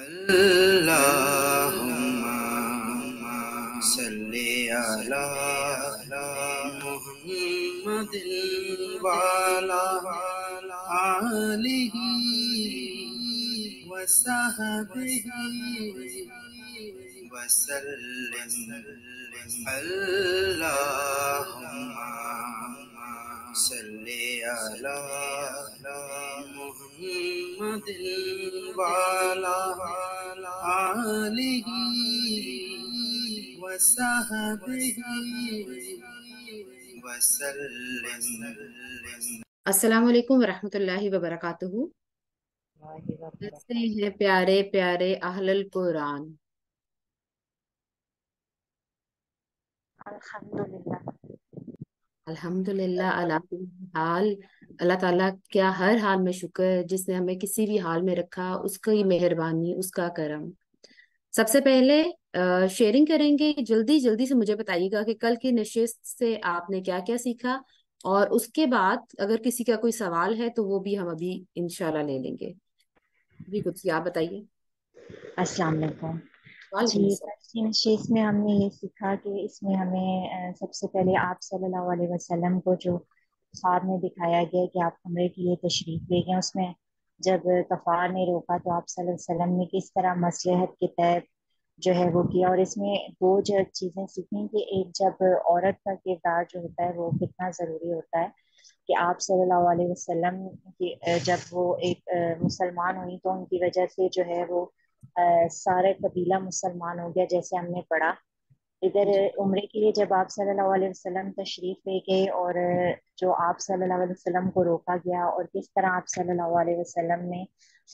अल्लाहुम्मा सल्लि अला मुहम्मदिन वाला आलिहि वसहबिहि वसल्लिम अल्लाहुम्मा सल्ले अला वाला आलिही अस्सलाम वालेकुम रहमतुल्लाहि व कैसे हैं प्यारे प्यारे अहलल कुरान अल्हम्दुलिल्लाह अल्हम्दुलिल्लाह अला हाल अल्लाह ताला क्या हर हाल में शुक्र जिसने हमें किसी भी हाल में रखा उसकी मेहरबानी उसका करम सबसे पहले शेयरिंग करेंगे जल्दी जल्दी से मुझे बताइएगा कि कल की नशिस्त से आपने क्या क्या सीखा और उसके बाद अगर किसी का कोई सवाल है तो वो भी हम अभी इनशाला ले लेंगे जी कुछ आप बताइए अस्सलाम वालेकुम नशीस में हमने ये सीखा कि इसमें हमें सबसे पहले आप सल्लल्लाहु अलैहि वसल्लम को जो ख्वाब में दिखाया गया कि आप कमरे के लिए तशरीफ ले गए उसमें जब कफार ने रोका तो आप वसल्लम ने किस तरह मसलहत के तहत जो है वो किया और इसमें दो जो चीज़ें सीखी कि एक जब औरत का किरदार जो होता है वो कितना ज़रूरी होता है कि आप सल्लल्लाहु अलैहि वसल्लम की जब वो एक मुसलमान हुई तो उनकी वजह से जो है वो सारे कबीला मुसलमान हो गया जैसे हमने पढ़ा इधर उम्र के लिए जब आप सल्लल्लाहु अलैहि वसल्लम तशरीफ ले गए और जो आप सल्लल्लाहु अलैहि वसल्लम को रोका गया और किस तरह आप सल्लल्लाहु अलैहि वसल्लम ने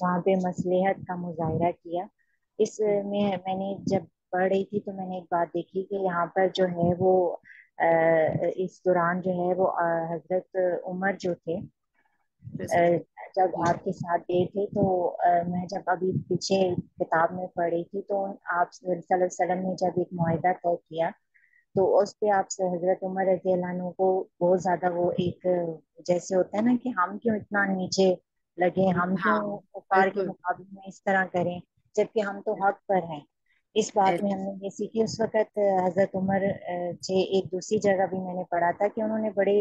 वहाँ पे मसलहत का मुजाहरा किया इस में मैंने जब पढ़ रही थी तो मैंने एक बात देखी कि यहाँ पर जो है वो इस दौरान जो है वो हजरत उमर जो थे जब आपके साथ गए थे तो मैं जब अभी पीछे किताब में पढ़ी थी तो आप वसल्लम ने जब एक माहा तय किया तो उस पर आप हजरत उमर रजीलानों को बहुत ज़्यादा वो एक जैसे होता है ना कि हम क्यों इतना नीचे लगे हम हाँ, क्यों उपकार के मुकाबले में इस तरह करें जबकि हम तो हक पर हैं इस बात में हमने ये सीखी उस वक्त हजरत उमर जे एक दूसरी जगह भी मैंने पढ़ा था कि उन्होंने बड़े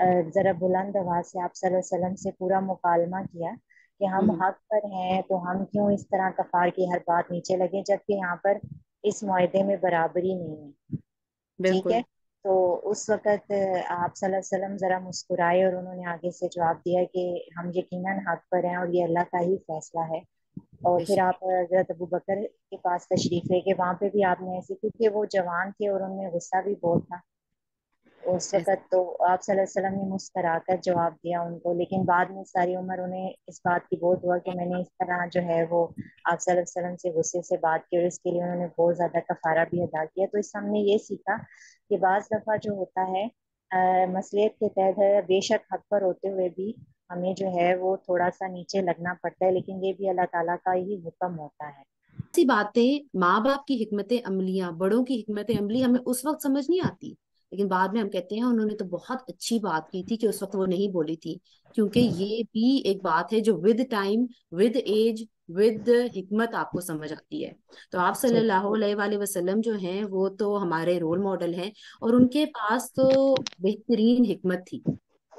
ज़रा बुलंद आवाज़ से आप सल्लम से पूरा मुकालमा किया कि हम हम्म। हक पर हैं तो हम क्यों इस तरह कफार की हर बात नीचे लगे जबकि यहाँ पर इस माहे में बराबरी नहीं है ठीक है तो उस वक़्त आप वसल्लम ज़रा मुस्कुराए और उन्होंने आगे से जवाब दिया कि हम यकीनन हक पर हैं और ये अल्लाह का ही फैसला है और फिर आप हजरत अबू बकर के पास तशरीफ लेके वहाँ पे भी आपने ऐसे क्योंकि वो जवान थे और उनमें गुस्सा भी बहुत था उस वक़्त तो आप वसल्लम ने मुस्करा कर जवाब दिया उनको लेकिन बाद में सारी उम्र उन्हें इस बात की बहुत हुआ कि हाँ। मैंने इस तरह जो है वो आप वसल्लम से गुस्से से बात की और इसके लिए उन्होंने बहुत ज़्यादा कफारा भी अदा किया तो इस हमने ये सीखा कि बाज़ दफ़ा जो होता है मसलियत के तहत बेशक हक पर होते हुए भी हमें जो है वो थोड़ा सा नीचे लगना पड़ता है लेकिन ये भी अल्लाह ताला का ही हुक्म होता है ऐसी बातें माँ बाप की हमत अमलियाँ बड़ों की हमत अमली हमें उस वक्त समझ नहीं आती लेकिन बाद में हम कहते हैं उन्होंने तो बहुत अच्छी बात की थी कि उस वक्त वो नहीं बोली थी क्योंकि हम्म। ये भी एक बात है जो with time with age with हिकमत आपको समझ आती है तो आप सल्लल्लाहु अलैहि वसल्लम जो हैं वो तो हमारे रोल मॉडल हैं और उनके पास तो बेहतरीन हिकमत थी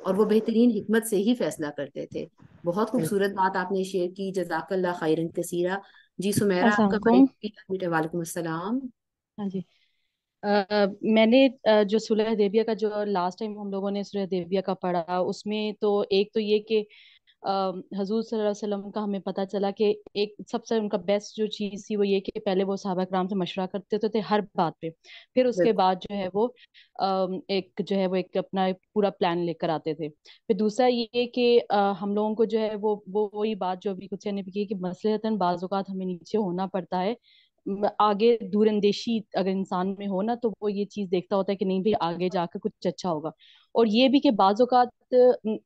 और वो बेहतरीन हिकमत से ही फैसला करते थे बहुत खूबसूरत बात आपने शेयर की जजाकल्ला खैरन कसीरा जी सुमेरा आपका वालेकुम अस्सलाम हाँ जी मैंने जो सुलह देविया का जो लास्ट टाइम हम लोगों ने सुलह देविया का पढ़ा उसमें तो एक तो ये कि हजूर वसल्लम का हमें पता चला कि एक सबसे उनका बेस्ट जो चीज़ थी वो ये कि पहले वो साहबा कराम से मशवरा करते तो थे हर बात पे फिर उसके बाद जो है वो एक जो है वो एक अपना पूरा प्लान लेकर आते थे फिर दूसरा ये कि हम लोगों को जो है वो वो वही बात जो अभी कुछ ने भी की कि मसलतन हमें नीचे होना पड़ता है आगे दूरंदेशी अगर इंसान में हो ना तो वो ये चीज देखता होता है कि नहीं भाई आगे जाकर कुछ अच्छा होगा और ये भी कि बाजात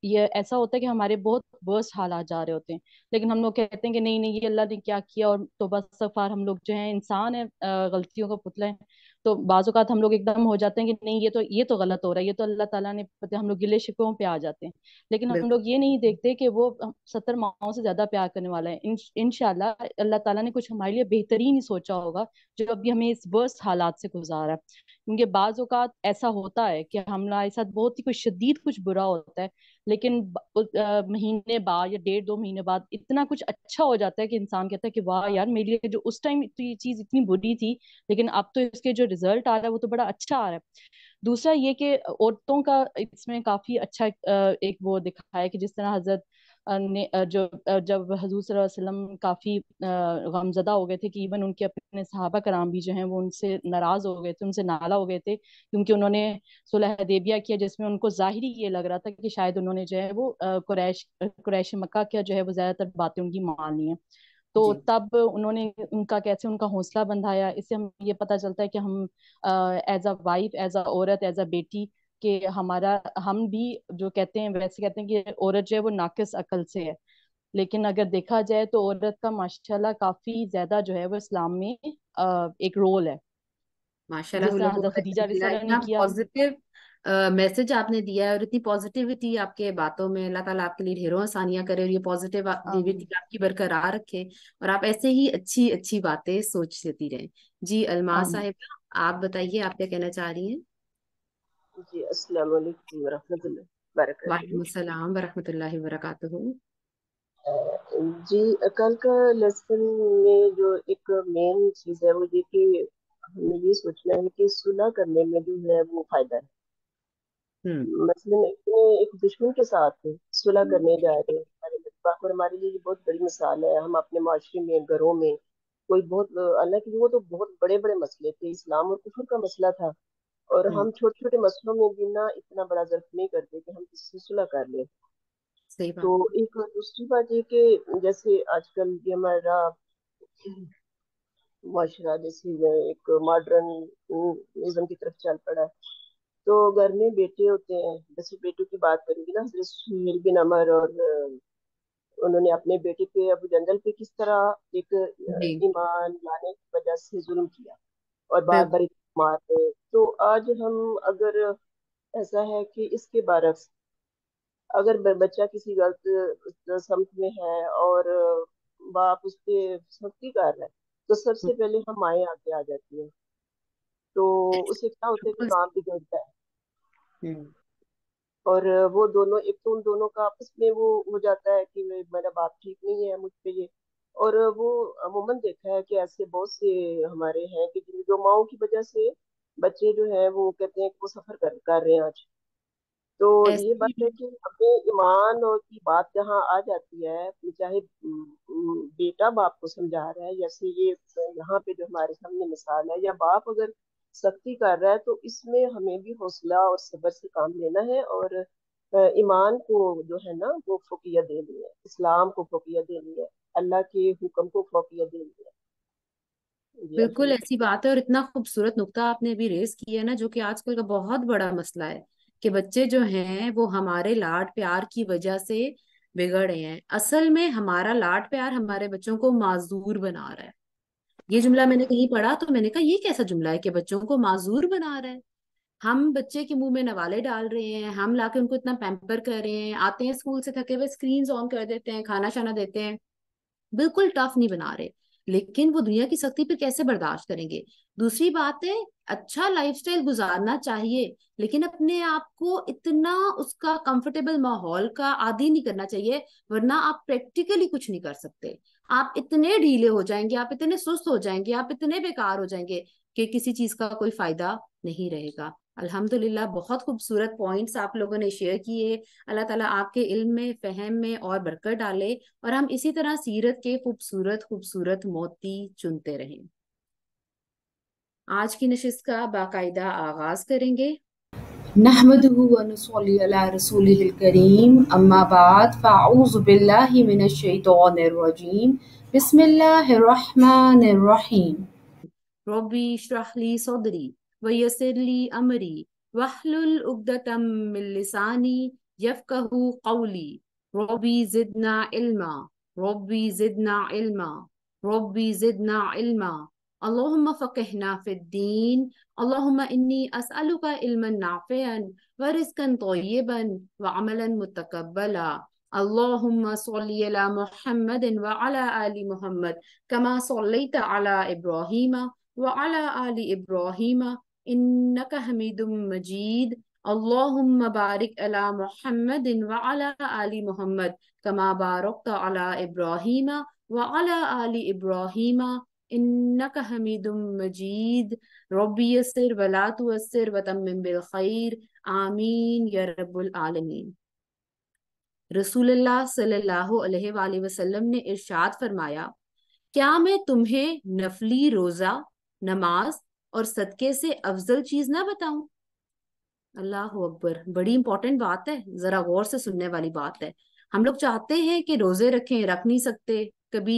ये ऐसा होता है कि हमारे बहुत वर्स्ट हालात जा रहे होते हैं लेकिन हम लोग कहते हैं कि नहीं नहीं ये अल्लाह ने क्या किया और तो बस सफार हम लोग जो है इंसान है गलतियों का पुतला है तो बाज़ात तो हम लोग एकदम हो जाते हैं कि नहीं ये तो ये तो गलत हो रहा है ये तो अल्लाह ताला ने पता हम लोग गिले शिकवों पे आ जाते हैं लेकिन हम लोग ये नहीं देखते कि वो सत्तर माओ से ज्यादा प्यार करने वाला है इन अल्लाह ताला ने कुछ हमारे लिए बेहतरीन ही सोचा होगा जो अभी हमें इस वर्स्ट हालात से गुजारा है क्योंकि बाज़ अवत ऐसा होता है कि हमारे साथ बहुत ही कुछ शदीद कुछ बुरा होता है लेकिन महीने बाद या डेढ़ दो महीने बाद इतना कुछ अच्छा हो जाता है कि इंसान कहता है कि वाह यार मेरे लिए जो उस टाइम तो ये चीज़ इतनी बुरी थी लेकिन अब तो इसके जो रिजल्ट आ रहा है वो तो बड़ा अच्छा आ रहा है दूसरा ये कि औरतों का इसमें काफ़ी अच्छा एक, एक वो दिखाया है कि जिस तरह हजरत અને જો જ્યારે હઝુર સલલમ કાફી ગમઝદા હો ગયે થે કે ઈવન ઉનકે અપને સાહાબા کرام ભી જો હે વો ઉનસે નારાજ હો ગયે થે ઉનસે નાલા હો ગયે થે ક્યોકી ઉનહોને સુલાહ હદીબિયા કી હૈ જિસમે ઉનકો ظاہરી યે لگ રહા થા કે શાયદ ઉનહોને જો હે વો કુરેશ કુરેશ મક્કા કે જો હે વો જ્યાદાતર બાતે ઉનકી માન લિયે તો તબ ઉનહોને ઉનકા કેસે ઉનકા हौसला बंधाया इससे हम ये पता चलता है कि हम as a wife as a ઓરત એઝ અ બેટી कि हमारा हम भी जो कहते हैं वैसे कहते हैं कि औरत जो है वो नाकिस अकल से है लेकिन अगर देखा जाए तो औरत का माशाल्लाह काफी ज्यादा जो है वो इस्लाम में एक रोल है पॉजिटिव मैसेज आपने दिया है और इतनी पॉजिटिविटी आपके बातों में अल्लाह ताला आपके लिए ढेरों आसानियां करे और ये पॉजिटिव आपकी बरकरार रखे और आप ऐसे ही अच्छी अच्छी बातें सोच लेती रहे जी अलमा साहिब आप बताइए आप क्या कहना चाह रही हैं जी अस्सलाम वालेकुम वरहमतुल्लाह वालेकुम वरहमतुल्लाहि जी कल का लेसन में जो एक मेन चीज़ है वो ये कि हमें ये सोचना है कि सुलह करने में जो है वो फायदा है हम्म। मसलन इतने एक दुश्मन के साथ सुलह हम्म। करने जा रहे हैं हमारे और हमारे लिए ये बहुत बड़ी मिसाल है हम अपने माशरे में घरों में कोई बहुत अल्लाह की वो तो बहुत बड़े बड़े मसले थे इस्लाम और कुफर का मसला था और हम्म। हम छोटे छोटे मसलों में भी ना इतना बड़ा जर्फ नहीं करते कि हम किसी सुलह कर लें तो एक दूसरी बात ये कि जैसे आजकल ये हमारा माशरा जैसे एक मॉडर्निज्म की तरफ चल पड़ा है तो घर में बेटे होते हैं जैसे बेटों की बात करेंगे ना हजरत सुहेल बिन अमर और उन्होंने अपने बेटे पे अबू जंदल पे किस तरह एक ईमान लाने की वजह से जुल्म किया और बार बार मारे तो आज हम अगर ऐसा है कि इसके बारक्स अगर बच्चा किसी गलत समझ में है और बाप उस पर सख्ती कर रहा है तो सबसे हम्म। पहले हम माए आके आ जाती है तो उसे क्या होता है कि काम बिगड़ता है और वो दोनों एक तो उन दोनों का आपस में वो हो जाता है कि मेरा बाप ठीक नहीं है मुझ पर ये और वो अमूमन देखा है कि ऐसे बहुत से हमारे हैं कि जो माओ की वजह से बच्चे जो है वो कहते हैं कि वो सफर कर कर रहे हैं आज तो ये बात है कि हमें ईमान और की बात जहाँ आ जाती है चाहे बेटा बाप को समझा रहा है जैसे ये यहाँ पे जो हमारे सामने मिसाल है या बाप अगर सख्ती कर रहा है तो इसमें हमें भी हौसला और सब्र से काम लेना है और ईमान को जो है ना वो फोकियत दी है इस्लाम को फोकियत दी है अल्लाह के हुक्म को फोकियत दी है बिल्कुल ऐसी बात है और इतना खूबसूरत नुकता आपने अभी रेस किया है ना जो कि आजकल का बहुत बड़ा मसला है कि बच्चे जो हैं वो हमारे लाड प्यार की वजह से बिगड़े हैं असल में हमारा लाड प्यार हमारे बच्चों को माजूर बना रहा है ये जुमला मैंने कहीं पढ़ा तो मैंने कहा ये कैसा जुमला है कि बच्चों को माजूर बना रहा है हम बच्चे के मुंह में नवाले डाल रहे हैं हम लाके उनको इतना पैम्पर कर रहे हैं आते हैं स्कूल से थके हुए स्क्रीन ऑन कर देते हैं खाना शाना देते हैं बिल्कुल टफ नहीं बना रहे लेकिन वो दुनिया की सख्ती पर कैसे बर्दाश्त करेंगे दूसरी बात है अच्छा लाइफस्टाइल गुजारना चाहिए लेकिन अपने आप को इतना उसका कंफर्टेबल माहौल का आदि नहीं करना चाहिए वरना आप प्रैक्टिकली कुछ नहीं कर सकते आप इतने ढीले हो जाएंगे आप इतने सुस्त हो जाएंगे आप इतने बेकार हो जाएंगे कि किसी चीज का कोई फायदा नहीं रहेगा अल्हम्दुलिल्लाह बहुत खूबसूरत पॉइंट्स आप लोगों ने शेयर किए अल्लाह ताला आपके इल्म में फहम में और बरकत डाले और हम इसी तरह सीरत के खूबसूरत खूबसूरत मोती चुनते रहें आज की नशिस्त का बाकायदा आगाज करेंगे नहमदीम अम्माबाद फ़ाउज़बिल्लिमिनशैतरजीम बिस्मिल्लाहिर्रहमानिर्रहीम रबी शरह ली सदरी ويسر لي أمري واحلل عقدة من لساني يفقه قولي ربي زدنا علما ربي زدنا علما ربي زدنا علما اللهم فقهنا في الدين اللهم إني أسألك علما نافعا ورزقا طيبا وعملا متقبلا اللهم صل على محمد وعلى آل محمد كما صليت على إبراهيم وعلى آل إبراهيم إنك حميد مجيد اللهم بارك على محمد وعلى آل محمد كما باركت على إبراهيم وعلى آل إبراهيم إنك حميد مجيد ربي يسر ولا تؤسر وتمم بالخير آمين يا رب العالمين رسول रसूल सल्लल्लाहु अलैहि وسلم نے ارشاد فرمایا کیا میں تمہیں نفلی روزہ نماز और सदके से अफजल चीज ना बताऊं अल्लाह अकबर बड़ी इंपॉर्टेंट बात है जरा गौर से सुनने वाली बात है हम लोग चाहते हैं कि रोजे रखें रख नहीं सकते कभी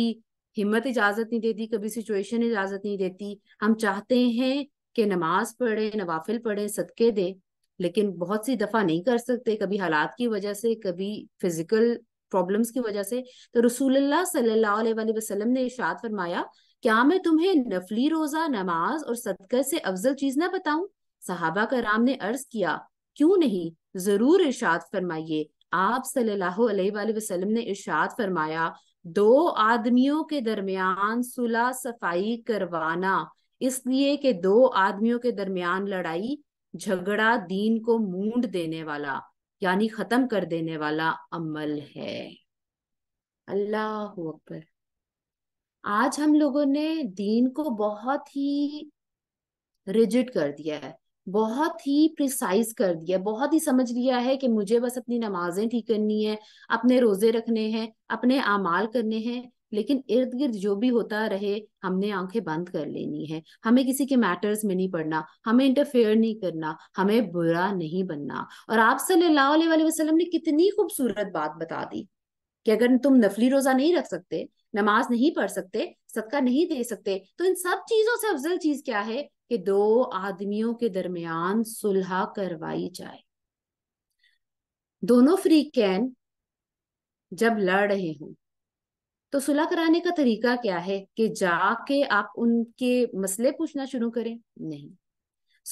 हिम्मत इजाजत नहीं देती कभी सिचुएशन इजाजत नहीं देती हम चाहते हैं कि नमाज पढ़े नवाफिल पढ़े सदके दे लेकिन बहुत सी दफा नहीं कर सकते कभी हालात की वजह से कभी फिजिकल प्रॉब्लम्स की वजह से तो रसूल सल्लल्लाहु ने इशाद फरमाया क्या मैं तुम्हें नफली रोजा नमाज और सदकर से अफजल चीज ना बताऊं सहाबा कराम ने अर्ज किया क्यों नहीं जरूर इर्शाद फरमाइए आप सल्लल्लाहु अलैहि वसल्लम ने इर्शाद फरमाया दो आदमियों के दरमियान सुलह सफाई करवाना इसलिए कि दो आदमियों के दरमियान लड़ाई झगड़ा दीन को मूंड देने वाला यानी खत्म कर देने वाला अमल है अल्लाह अकबर आज हम लोगों ने दीन को बहुत ही रिजिड कर दिया है बहुत ही प्रिसाइज कर दिया बहुत ही समझ लिया है कि मुझे बस अपनी नमाजें ठीक करनी है अपने रोजे रखने हैं अपने आमाल करने हैं लेकिन इर्द गिर्द जो भी होता रहे हमने आंखें बंद कर लेनी है हमें किसी के मैटर्स में नहीं पड़ना हमें इंटरफेयर नहीं करना हमें बुरा नहीं बनना और आप सल्लल्लाहु अलैहि वसल्लम ने कितनी खूबसूरत बात बता दी कि अगर तुम नफली रोजा नहीं रख सकते नमाज नहीं पढ़ सकते सदका नहीं दे सकते तो इन सब चीजों से अफजल चीज क्या है कि दो आदमियों के दरमियान सुलह करवाई जाए दोनों फ्री कैन जब लड़ रहे हों तो सुलह कराने का तरीका क्या है कि जाके आप उनके मसले पूछना शुरू करें नहीं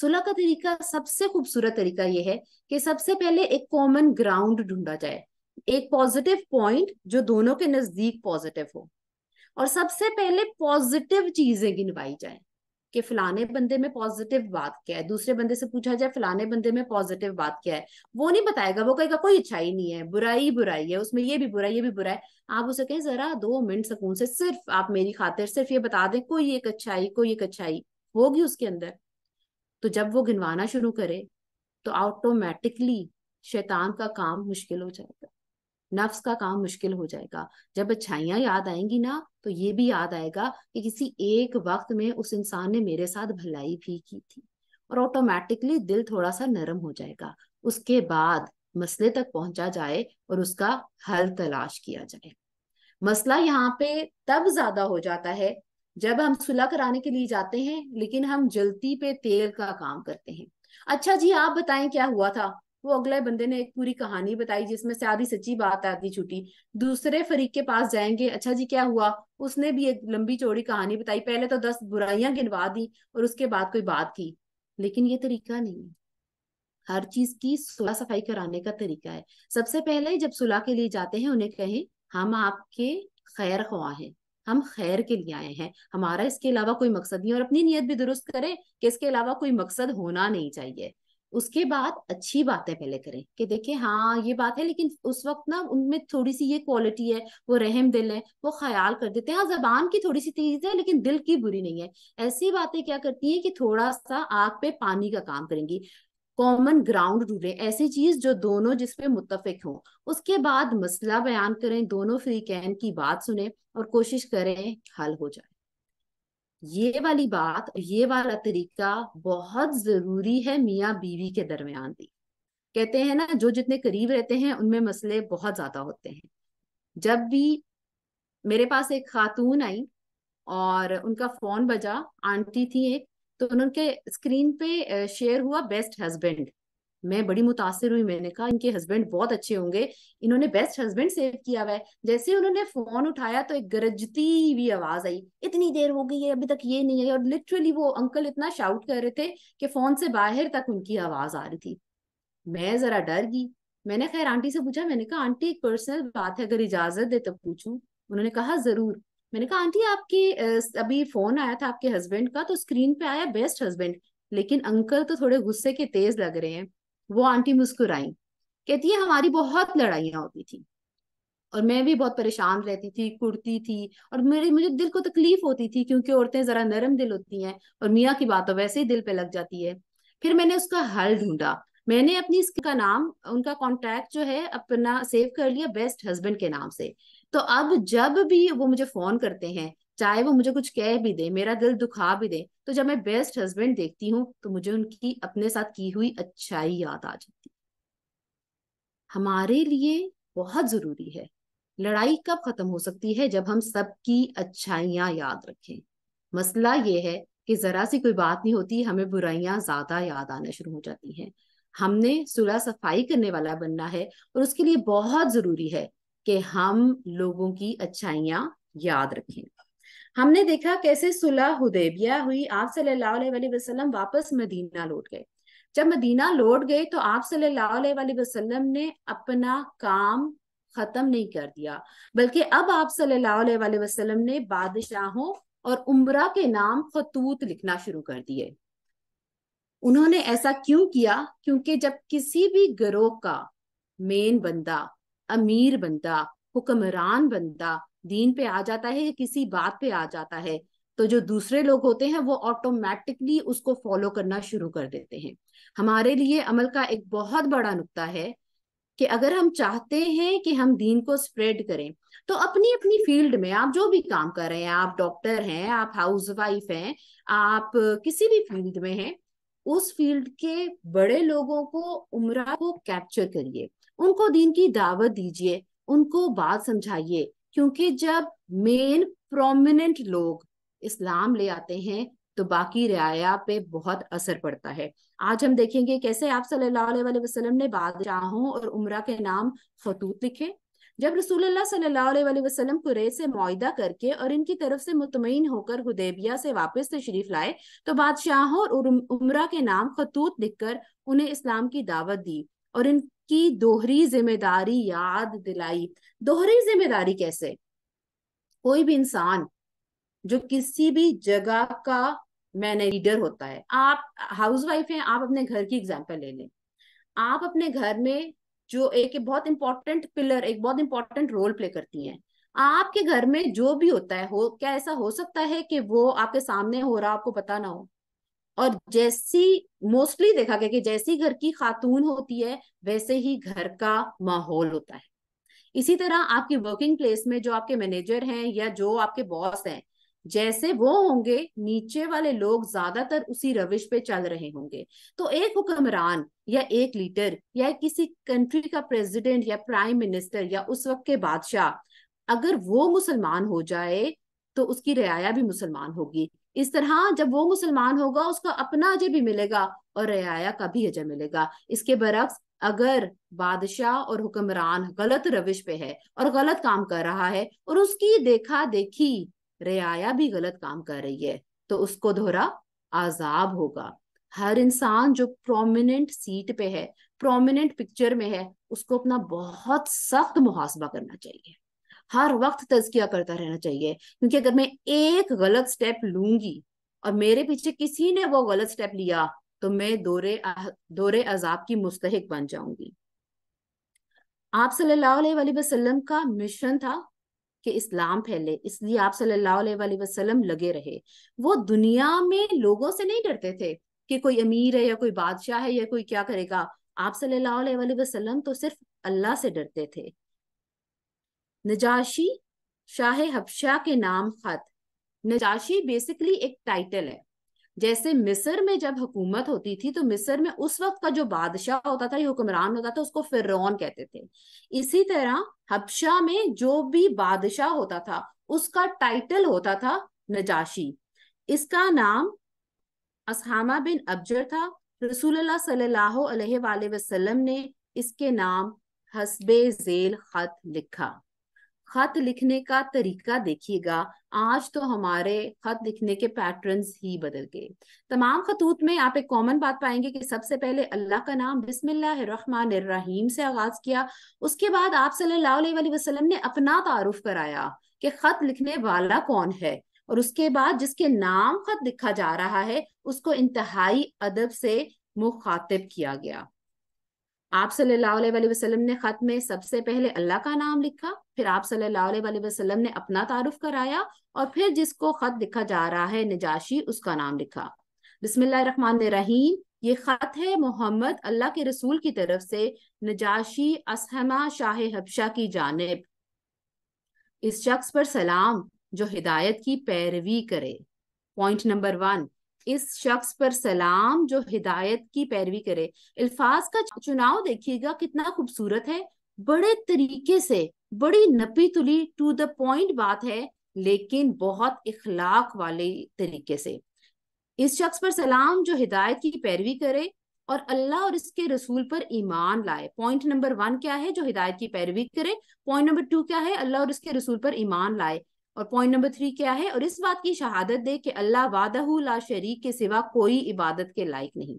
सुलह का तरीका सबसे खूबसूरत तरीका यह है कि सबसे पहले एक कॉमन ग्राउंड ढूंढा जाए एक पॉजिटिव पॉइंट जो दोनों के नजदीक पॉजिटिव हो और सबसे पहले पॉजिटिव चीजें गिनवाई जाए कि फलाने बंदे में पॉजिटिव बात क्या है दूसरे बंदे से पूछा जाए फलाने बंदे में पॉजिटिव बात क्या है वो नहीं बताएगा वो कहेगा कोई अच्छाई नहीं है बुराई बुराई है उसमें ये भी बुरा ये भी बुरा है आप उसे कहें जरा दो मिनट सुकून से सिर्फ आप मेरी खातिर सिर्फ ये बता दें कोई एक अच्छाई कोई एक अच्छाई होगी उसके अंदर तो जब वो गिनवाना शुरू करे तो ऑटोमेटिकली शैतान का काम मुश्किल हो जाएगा नफ्स का काम मुश्किल हो जाएगा जब अच्छाइयां याद आएंगी ना तो ये भी याद आएगा कि किसी एक वक्त में उस इंसान ने मेरे साथ भलाई भी की थी और ऑटोमेटिकली दिल थोड़ा सा नरम हो जाएगा उसके बाद मसले तक पहुंचा जाए और उसका हल तलाश किया जाए मसला यहाँ पे तब ज्यादा हो जाता है जब हम सुलह कराने के लिए जाते हैं लेकिन हम जलती पे तेल का काम करते हैं अच्छा जी आप बताएं क्या हुआ था वो अगले बंदे ने एक पूरी कहानी बताई जिसमें से आधी सच्ची बात आधी छुटी दूसरे फरीक के पास जाएंगे अच्छा जी क्या हुआ उसने भी एक लंबी चौड़ी कहानी बताई पहले तो दस बुराइयां गिनवा दी और उसके बाद कोई बात की लेकिन ये तरीका नहीं है हर चीज की सुलह सफाई कराने का तरीका है सबसे पहले जब सुलह के लिए जाते हैं उन्हें कहें हम आपके खैर ख्वाह हैं हम खैर के लिए आए हैं हमारा इसके अलावा कोई मकसद नहीं और अपनी नीयत भी दुरुस्त करें कि इसके अलावा कोई मकसद होना नहीं चाहिए उसके बाद अच्छी बातें पहले करें कि देखे हाँ ये बात है लेकिन उस वक्त ना उनमें थोड़ी सी ये क्वालिटी है वो रहम दिल है वो ख्याल कर देते हैं हाँ जबान की थोड़ी सी तेज है लेकिन दिल की बुरी नहीं है ऐसी बातें क्या करती हैं कि थोड़ा सा आग पे पानी का काम करेंगी कॉमन ग्राउंड रूलें ऐसी चीज जो दोनों जिसपे मुतफिक हों उसके बाद मसला बयान करें दोनों फ्री कैन की बात सुने और कोशिश करें हल हो जाए ये वाली बात ये वाला तरीका बहुत जरूरी है मियाँ बीवी के दरमियान भी कहते हैं ना जो जितने करीब रहते हैं उनमें मसले बहुत ज्यादा होते हैं जब भी मेरे पास एक खातून आई और उनका फोन बजा आंटी थी एक तो उनके स्क्रीन पे शेयर हुआ बेस्ट हस्बैंड मैं बड़ी मुतासर हुई मैंने कहा इनके हस्बैंड बहुत अच्छे होंगे इन्होंने बेस्ट हस्बैंड सेव किया हुआ है जैसे उन्होंने फोन उठाया तो एक गरजती हुई आवाज आई इतनी देर हो गई है अभी तक ये नहीं आई और लिटरली वो अंकल इतना शाउट कर रहे थे कि फोन से बाहर तक उनकी आवाज आ रही थी मैं जरा डर गई मैंने खैर आंटी से पूछा मैंने कहा आंटी एक पर्सनल बात है अगर इजाजत दे तब पूछू उन्होंने कहा जरूर मैंने कहा आंटी आपके अभी फोन आया था आपके हस्बैंड का तो स्क्रीन पे आया बेस्ट हस्बैंड लेकिन अंकल तो थोड़े गुस्से के तेज लग रहे हैं वो आंटी मुस्कुराई कहती है हमारी बहुत लड़ाइयाँ होती थी और मैं भी बहुत परेशान रहती थी कुड़ती थी और मेरे मुझे दिल को तकलीफ होती थी क्योंकि औरतें जरा नरम दिल होती हैं और मियाँ की बात तो वैसे ही दिल पे लग जाती है फिर मैंने उसका हल ढूंढा मैंने अपनी इसका नाम उनका कॉन्टैक्ट जो है अपना सेव कर लिया बेस्ट हस्बैंड के नाम से तो अब जब भी वो मुझे फोन करते हैं चाहे वो मुझे कुछ कह भी दे मेरा दिल दुखा भी दे तो जब मैं बेस्ट हस्बैंड देखती हूँ तो मुझे उनकी अपने साथ की हुई अच्छाई याद आ जाती हमारे लिए बहुत जरूरी है लड़ाई कब खत्म हो सकती है जब हम सबकी अच्छाइयाँ याद रखें मसला ये है कि जरा सी कोई बात नहीं होती हमें बुराइयां ज्यादा याद आना शुरू हो जाती हैं हमने सुलह सफाई करने वाला बनना है और उसके लिए बहुत जरूरी है कि हम लोगों की अच्छाइयाँ याद रखें हमने देखा कैसे सुलह हुदेबिया हुई आप सल्लल्लाहु वसल्लम वापस मदीना लौट गए जब मदीना लौट गए तो आप सल्लल्लाहु वसल्लम ने अपना काम खत्म नहीं कर दिया बल्कि अब आप सल्लल्लाहु वसल्लम ने बादशाहों और उमरा के नाम खतूत लिखना शुरू कर दिए उन्होंने ऐसा क्यों किया क्योंकि जब किसी भी ग्रोह का मेन बंदा अमीर बंदा हुक्मरान बंदा दीन पे आ जाता है या किसी बात पे आ जाता है तो जो दूसरे लोग होते हैं वो ऑटोमेटिकली उसको फॉलो करना शुरू कर देते हैं हमारे लिए अमल का एक बहुत बड़ा नुकता है कि अगर हम चाहते हैं कि हम दीन को स्प्रेड करें तो अपनी अपनी फील्ड में आप जो भी काम कर रहे हैं आप डॉक्टर हैं आप हाउस वाइफ हैं आप किसी भी फील्ड में हैं उस फील्ड के बड़े लोगों को उम्र को कैप्चर करिए उनको दीन की दावत दीजिए उनको बात समझाइए क्योंकि जब मेन प्रोमिनेंट लोग इस्लाम ले आते हैं तो बाकी रियाया पे बहुत असर पड़ता है आज हम देखेंगे कैसे आप सल्लल्लाहु अलैहि वसल्लम ने बादशाहों और उमरा के नाम खतूत लिखे जब रसूलुल्लाह सल्लल्लाहु अलैहि वसल्लम कुरेज से मुआदा करके और इनकी तरफ से मुतमिन होकर हुदेबिया से वापस तशरीफ लाए तो बादशाहों और उमरा के नाम खतूत लिखकर उन्हें इस्लाम की दावत दी और इन की दोहरी जिम्मेदारी याद दिलाई दोहरी जिम्मेदारी कैसे कोई भी इंसान जो किसी भी जगह का मैंने लीडर होता है आप हाउसवाइफ हैं आप अपने घर की एग्जाम्पल ले लें आप अपने घर में जो एक बहुत इंपॉर्टेंट पिलर एक बहुत इंपॉर्टेंट रोल प्ले करती हैं आपके घर में जो भी होता है हो क्या ऐसा हो सकता है कि वो आपके सामने हो रहा आपको पता ना हो और जैसी मोस्टली देखा गया कि जैसी घर की खातून होती है वैसे ही घर का माहौल होता है इसी तरह आपकी वर्किंग प्लेस में जो आपके मैनेजर हैं या जो आपके बॉस हैं जैसे वो होंगे नीचे वाले लोग ज्यादातर उसी रविश पे चल रहे होंगे तो एक हुक्मरान या एक लीडर या किसी कंट्री का प्रेसिडेंट या प्राइम मिनिस्टर या उस वक्त के बादशाह अगर वो मुसलमान हो जाए तो उसकी रियाया भी मुसलमान होगी इस तरह जब वो मुसलमान होगा उसका अपना अजय भी मिलेगा और रियाया का भी अजय मिलेगा इसके बरक्स अगर बादशाह और हुक्मरान गलत रविश पे है और गलत काम कर रहा है और उसकी देखा देखी रियाया भी गलत काम कर रही है तो उसको दोहरा आजाब होगा हर इंसान जो प्रोमिनेंट सीट पे है प्रोमिनेंट पिक्चर में है उसको अपना बहुत सख्त मुहासबा करना चाहिए हर वक्त तजकिया करता रहना चाहिए क्योंकि अगर मैं एक गलत स्टेप लूंगी और मेरे पीछे किसी ने वो गलत स्टेप लिया तो मैं दौरे दोरे अजाब की मुस्तक बन जाऊंगी आप सल्लल्लाहु अलैहि वसल्लम का मिशन था कि इस्लाम फैले इसलिए आप सल्लल्लाहु अलैहि वसल्लम लगे रहे वो दुनिया में लोगों से नहीं डरते थे कि कोई अमीर है या कोई बादशाह है या कोई क्या करेगा आप सल्लल्लाहु अलैहि वसल्लम तो सिर्फ अल्लाह से डरते थे नजाशी शाह हबशा के नाम खत नजाशी बेसिकली एक टाइटल है जैसे मिस्र में जब हुकूमत होती थी तो मिस्र में उस वक्त का जो बादशाह होता था या हुक्मरान होता था उसको फिर कहते थे इसी तरह हबशा में जो भी बादशाह होता था उसका टाइटल होता था नजाशी इसका नाम असहामा बिन अबजर था रसूल सल्लल्लाहु अलैहि वसल्लम ने इसके नाम हसबे जेल खत लिखा खत लिखने का तरीका देखिएगा आज तो हमारे खत लिखने के पैटर्न्स ही बदल गए तमाम खतूत में आप एक कॉमन बात पाएंगे कि सबसे पहले अल्लाह का नाम बिस्मिल्लाहिर्रहमानिर्रहीम से आगाज किया उसके बाद आप सल्लल्लाहु अलैहि वसल्लम ने अपना तारुफ कराया कि खत लिखने वाला कौन है और उसके बाद जिसके नाम खत लिखा जा रहा है उसको इंतहाई अदब से मुखातिब किया गया आप सल्लल्लाहु अलैहि वसल्लम ने खत में सबसे पहले अल्लाह का नाम लिखा फिर आप सल्लल्लाहु अलैहि वसल्लम ने अपना तारुफ कराया और फिर जिसको खत लिखा जा रहा है नजाशी उसका नाम लिखा बिस्मिल्लाहिर्रहमानिर्रहीम ये खत है मोहम्मद अल्लाह के रसूल की तरफ से नजाशी असहमा शाह हबशा की जानब इस शख्स पर सलाम जो हिदायत की पैरवी करे पॉइंट नंबर वन इस शख्स पर सलाम जो हिदायत की पैरवी करे अल्फाज का चुनाव देखिएगा कितना खूबसूरत है बड़े तरीके से बड़ी नपी तुली टू द पॉइंट बात है लेकिन बहुत इखलाक वाले तरीके से इस शख्स पर सलाम जो हिदायत की पैरवी करे और अल्लाह और इसके रसूल पर ईमान लाए पॉइंट नंबर वन क्या है जो हिदायत की पैरवी करे पॉइंट नंबर टू क्या है अल्लाह और इसके रसूल पर ईमान लाए और पॉइंट नंबर थ्री क्या है और इस बात की शहादत दे कि अल्लाह वादहू ला शरीक के सिवा कोई इबादत के लायक नहीं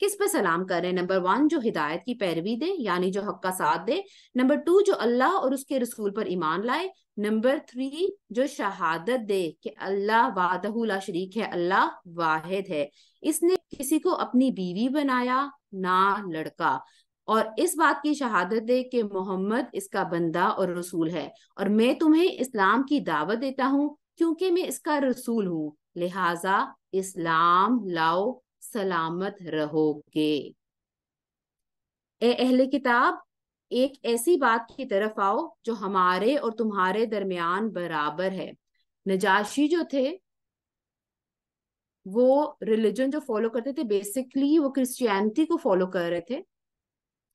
किस पे सलाम कर रहे हैं नंबर वन जो हिदायत की पैरवी दे यानी जो हक का साथ दे नंबर टू जो अल्लाह और उसके रसूल पर ईमान लाए नंबर थ्री जो शहादत दे कि अल्लाह वादहूला शरीक है अल्लाह वाहिद है इसने किसी को अपनी बीवी बनाया ना लड़का और इस बात की शहादत दे कि मोहम्मद इसका बंदा और रसूल है और मैं तुम्हें इस्लाम की दावत देता हूँ क्योंकि मैं इसका रसूल हूँ लिहाजा इस्लाम लाओ सलामत रहोगे ए अहले किताब एक ऐसी बात की तरफ आओ जो हमारे और तुम्हारे दरमियान बराबर है नजाशी जो थे वो रिलीजन जो फॉलो करते थे बेसिकली वो क्रिश्चियनिटी को फॉलो कर रहे थे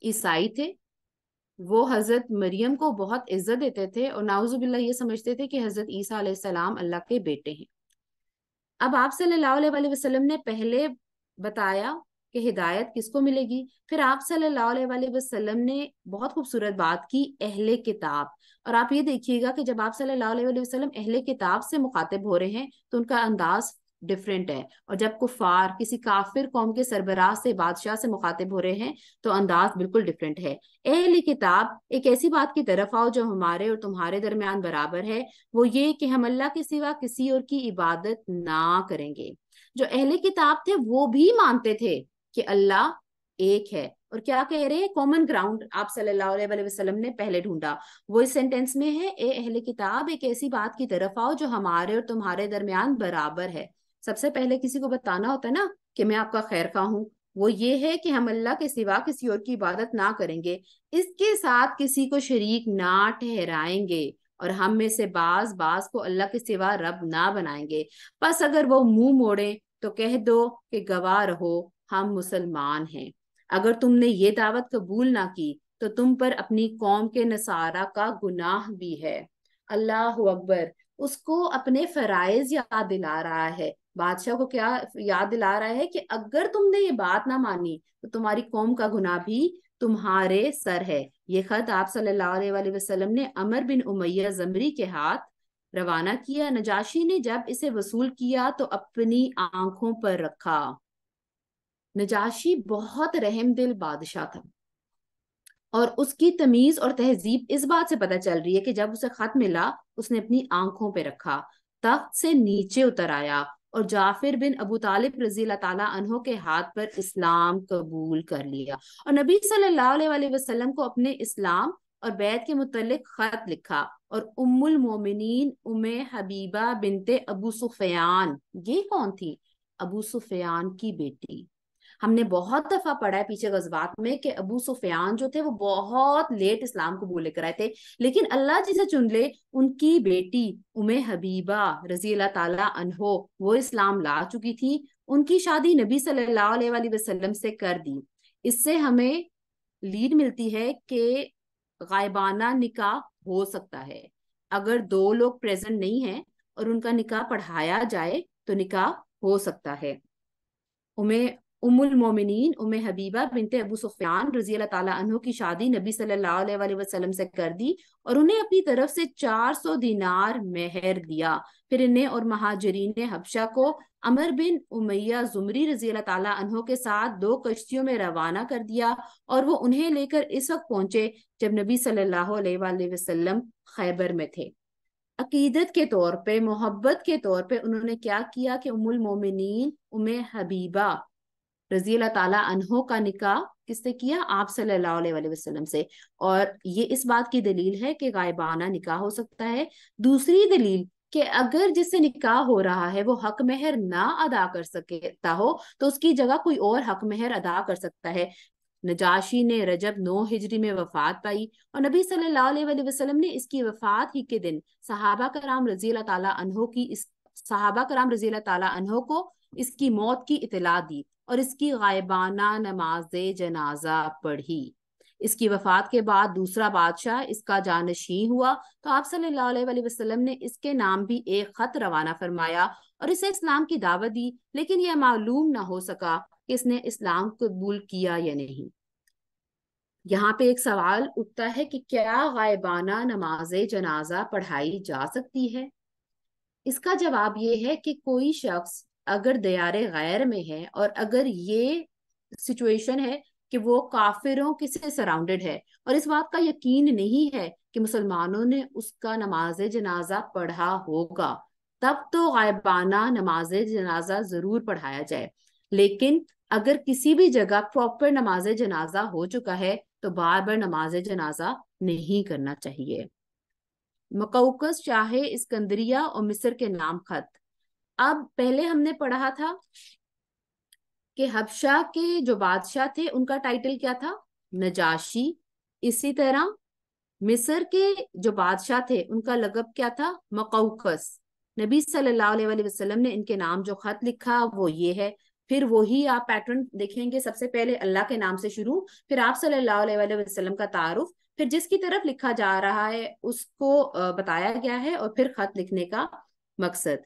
ईसाई थे वो हज़रत मरियम को बहुत इज्जत देते थे और नाउजुबिल्ला ये समझते थे कि हज़रत ईसा सलाम अल्लाह के बेटे हैं अब आप सल्लल्लाहु अलैहि वसल्लम ने पहले बताया कि हिदायत किसको मिलेगी फिर आप सल्लल्लाहु अलैहि वसल्लम ने बहुत खूबसूरत बात की अहले किताब और आप ये देखिएगा कि जब आप सल्लल्लाहु अलैहि वसल्लम अहले किताब से मुखातिब हो रहे हैं तो उनका अंदाज डिफरेंट है और जब कुफार किसी काफिर कौम के सरबराह से बादशाह से मुखातिब हो रहे हैं तो अंदाज बिल्कुल डिफरेंट है एहली किताब एक ऐसी बात की तरफ आओ जो हमारे और तुम्हारे दरमियान बराबर है वो ये कि हम अल्लाह के सिवा किसी और की इबादत ना करेंगे जो अहले किताब थे वो भी मानते थे कि अल्लाह एक है और क्या कह रहे हैं कॉमन ग्राउंड आप सल्लल्लाहु अलैहि वसल्लम ने पहले ढूंढा वो इस सेंटेंस में है ए अहले किताब एक ऐसी बात की तरफ आओ जो हमारे और तुम्हारे दरमियान बराबर है सबसे पहले किसी को बताना होता है ना कि मैं आपका खैर खा हूँ वो ये है कि हम अल्लाह के सिवा किसी और की इबादत ना करेंगे इसके साथ किसी को शरीक ना ठहराएंगे और हम में से बाज बाज को अल्लाह के सिवा रब ना बनाएंगे बस अगर वो मुंह मोड़े तो कह दो कि गवाह रहो हम मुसलमान हैं अगर तुमने ये दावत कबूल ना की तो तुम पर अपनी कौम के नसारा का गुनाह भी है अल्लाह अकबर उसको अपने फ़राइज याद दिला रहा है बादशाह को क्या याद दिला रहा है कि अगर तुमने ये बात ना मानी तो तुम्हारी कौम का गुना भी तुम्हारे सर है ये खत आप सल्लल्लाहु अलैहि वसल्लम ने अमर बिन उमैया जमरी के हाथ रवाना किया नजाशी ने जब इसे वसूल किया तो अपनी आंखों पर रखा नजाशी बहुत रहम दिल बादशाह था और उसकी तमीज और तहजीब इस बात से पता चल रही है कि जब उसे खत मिला उसने अपनी आंखों पर रखा तख्त से नीचे उतर आया और जाफिर बिन अबू तालिब रजी तहों के हाथ पर इस्लाम कबूल कर लिया और नबी सल्लल्लाहु वसल्लम को अपने इस्लाम और बैत के मुतलक खत लिखा और उम्मुल मोमिनीन उमे हबीबा बिनते अबू सुफियान ये कौन थी अबू सुफियान की बेटी हमने बहुत दफा पढ़ा है पीछे गजबात में कि अबू सुफियान जो थे वो बहुत लेट इस्लाम को बोले कराए थे लेकिन अल्लाह जी से चुन ले उनकी बेटी उमे हबीबा रजी अल्लाह तला अनहो वो इस्लाम ला चुकी थी उनकी शादी नबी सल्लल्लाहु वसल्लम से कर दी इससे हमें लीड मिलती है कि गायबाना निकाह हो सकता है अगर दो लोग प्रेजेंट नहीं हैं और उनका निकाह पढ़ाया जाए तो निकाह हो सकता है उमे उमुल मोमिनीन उम हबीबा बिनते अबू सुफियान रजी अल्लाह की शादी नबी सल्लल्लाहु से कर दी और उन्हें अपनी तरफ से 400 दिनार मेहर दिया फिर इन्हें और महाजरीन ने हबशा को अमर बिन उमैया जुमरी रजी अल्लाह के साथ दो कश्तियों में रवाना कर दिया और वो उन्हें लेकर इस वक्त पहुंचे जब नबी सल्ला वसलम खैबर में थे अकीदत के तौर पे मोहब्बत के तौर पे उन्होंने क्या किया कि उमुल मोमिनीन उमे हबीबा रजी अल्लाह तहो का निकाह किससे किया आप सल्लल्लाहु वसल्लम से और ये इस बात की दलील है कि गायबाना निकाह हो सकता है दूसरी दलील कि अगर जिससे निकाह हो रहा है वो हक मेहर ना अदा कर सकता हो तो उसकी जगह कोई और हक मेहर अदा कर सकता है नजाशी ने रजब नौ हिजरी में वफात पाई और नबी सल्लल्लाहु अलैहि वसल्लम ने इसकी वफात ही के दिन सहाबा कराम रजी अल्लाह की इस सहाबा कराम रजी अल्लाह को इसकी मौत की इतला दी और इसकी गायबाना नमाज जनाजा पढ़ी इसकी वफात के बाद दूसरा बादशाह इसका जानशी हुआ तो आप सल्लल्लाहु अलैहि वसल्लम ने इसके नाम भी एक खत रवाना फरमाया और इसे इस्लाम की दावत दी लेकिन यह मालूम ना हो सका कि इसने इस्लाम कबूल किया या नहीं यहाँ पे एक सवाल उठता है कि क्या गायबाना नमाज जनाजा पढ़ाई जा सकती है इसका जवाब ये है कि कोई शख्स अगर दयार गैर में है और अगर ये सिचुएशन है कि वो काफिरों के से सराउंडेड है और इस बात का यकीन नहीं है कि मुसलमानों ने उसका नमाज जनाजा पढ़ा होगा तब तो गायबाना नमाज जनाजा जरूर पढ़ाया जाए लेकिन अगर किसी भी जगह प्रॉपर नमाज जनाजा हो चुका है तो बार बार नमाज जनाजा नहीं करना चाहिए मकौकस चाहे इसकंदरिया और मिस्र के नाम खत अब पहले हमने पढ़ा था कि हबशा के जो बादशाह थे उनका टाइटल क्या था नजाशी इसी तरह मिस्र के जो बादशाह थे उनका लगब क्या था मकौकस नबी सल्लल्लाहु अलैहि वसल्लम ने इनके नाम जो खत लिखा वो ये है फिर वही आप पैटर्न देखेंगे सबसे पहले अल्लाह के नाम से शुरू फिर आप सल्लल्लाहु अलैहि वसल्लम का तारुफ फिर जिसकी तरफ लिखा जा रहा है उसको बताया गया है और फिर खत लिखने का मकसद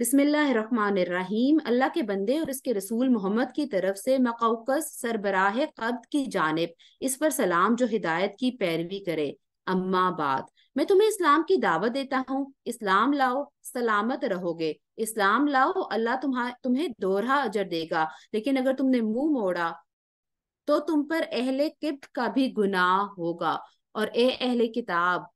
बिसमीम अल्लाह के बंदे और उसके रसूल मोहम्मद की तरफ से मकौकस सरबराह कब्द की जानब इस पर सलाम जो हिदायत की पैरवी करे अम्मा मैं तुम्हें इस्लाम की दावत देता हूँ इस्लाम लाओ सलामत रहोगे इस्लाम लाओ अल्लाह तुम्हारा तुम्हें दोहरा अजर देगा लेकिन अगर तुमने मुंह मोड़ा तो तुम पर अहले किब्त का भी गुनाह होगा और ए अहले किताब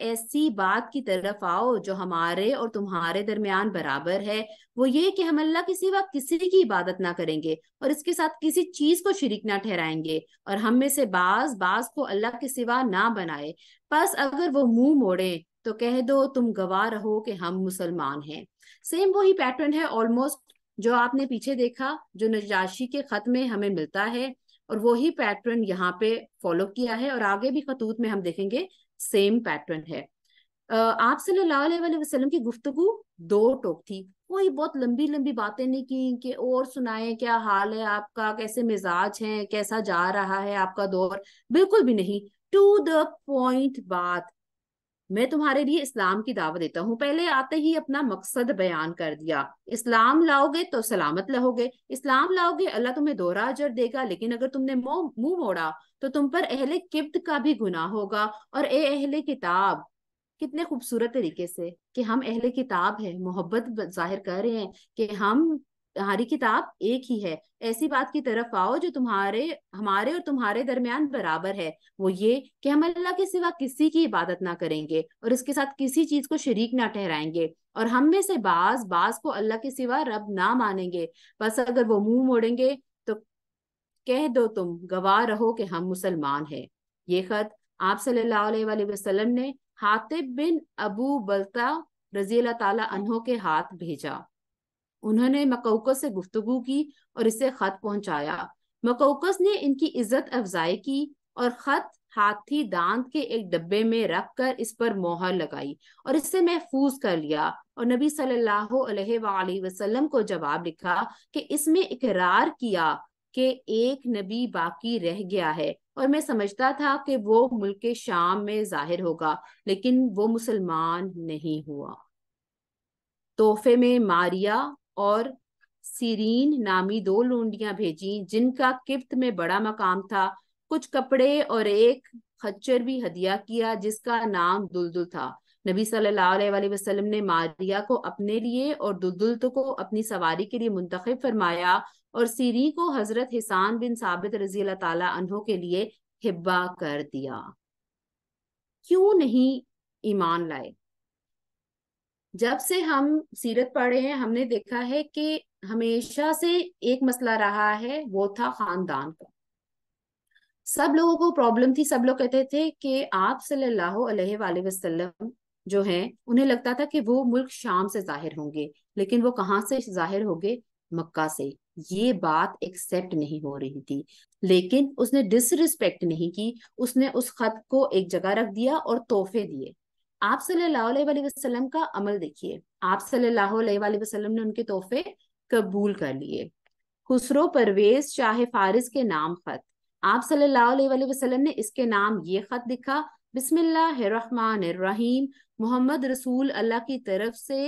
ऐसी बात की तरफ आओ जो हमारे और तुम्हारे दरमियान बराबर है वो ये कि हम अल्लाह के सिवा किसी की इबादत ना करेंगे और इसके साथ किसी चीज को शरीक ना ठहराएंगे और हम में से बाज बाज को अल्लाह के सिवा ना बनाए बस अगर वो मुंह मोड़े तो कह दो तुम गवाह रहो कि हम मुसलमान हैं सेम वही पैटर्न है ऑलमोस्ट जो आपने पीछे देखा जो नजाशी के खत में हमें मिलता है और वही पैटर्न यहाँ पे फॉलो किया है और आगे भी खतूत में हम देखेंगे सेम पैटर्न है आप सल्लाम की गुफ्तगु दो टोक थी कोई बहुत लंबी लंबी बातें नहीं की कि और सुनाए क्या हाल है आपका कैसे मिजाज है कैसा जा रहा है आपका दौर बिल्कुल भी नहीं टू द पॉइंट बात मैं तुम्हारे लिए इस्लाम की दावा देता हूँ पहले आते ही अपना मकसद बयान कर दिया इस्लाम लाओगे तो सलामत लहोगे इस्लाम लाओगे अल्लाह तुम्हें दोहरा अजर देगा लेकिन अगर तुमने मुंह मोड़ा तो तुम पर अहले किब्द का भी गुना होगा और ए अहले किताब कितने खूबसूरत तरीके से कि हम अहले किताब है मोहब्बत जाहिर कर रहे हैं कि हम तुम्हारी किताब एक ही है ऐसी बात की तरफ आओ जो तुम्हारे हमारे और तुम्हारे दरमियान बराबर है वो ये कि हम अल्लाह के सिवा किसी की इबादत ना करेंगे और इसके साथ किसी चीज को शरीक ना ठहराएंगे और हम में से बाज बाज को अल्लाह के सिवा रब ना मानेंगे बस अगर वो मुंह मोड़ेंगे तो कह दो तुम गवाह रहो कि हम मुसलमान हैं ये खत आप सल्लल्लाहु अलैहि वसल्लम ने हातिब बिन अबू बलता रजी अल्लाह तला के हाथ भेजा उन्होंने मकौकस से गुफ्तगु की और इसे खत पहुंचाया मकोकस ने इनकी इज्जत अफजाई की और खत हाथी दांत के एक डब्बे में रख कर इस पर मोहर लगाई और इससे महफूज कर लिया और नबी सल्लल्लाहु अलैहि वसल्लम को जवाब लिखा कि इसमें इकरार किया कि एक नबी बाकी रह गया है और मैं समझता था कि वो मुल्क शाम में जाहिर होगा लेकिन वो मुसलमान नहीं हुआ तोहफे में मारिया और सीरीन नामी दो लूडियां भेजी जिनका किप्त में बड़ा मकाम था कुछ कपड़े और एक खच्चर भी हदिया किया जिसका नाम दुलदुल था नबी सल्लल्लाहु अलैहि वसल्लम ने मारिया को अपने लिए और दुलदुल तो को अपनी सवारी के लिए मुंतखब फरमाया और सीरी को हजरत हिसान बिन साबित रजी अल्लाह के लिए हिब्बा कर दिया क्यों नहीं ईमान लाए जब से हम सीरत पढ़े हैं हमने देखा है कि हमेशा से एक मसला रहा है वो था खानदान का सब लोगों को प्रॉब्लम थी सब लोग कहते थे कि आप सल्लल्लाहु अलैहि वसल्लम जो हैं उन्हें लगता था कि वो मुल्क शाम से जाहिर होंगे लेकिन वो कहाँ से जाहिर होंगे मक्का से ये बात एक्सेप्ट नहीं हो रही थी लेकिन उसने डिसरिस्पेक्ट नहीं की उसने उस खत को एक जगह रख दिया और तोहफे दिए आप सल्लाम का अमल देखिए आप सल्लाम ने उनके तोहफे कबूल कर लिए खुसरो परवेज शाह फारिस के नाम खत आप सल्लाम ने इसके नाम ये खत लिखा बिस्मिल्लाहिर्रहमानिर्रहीम मोहम्मद रसूल अल्लाह की तरफ से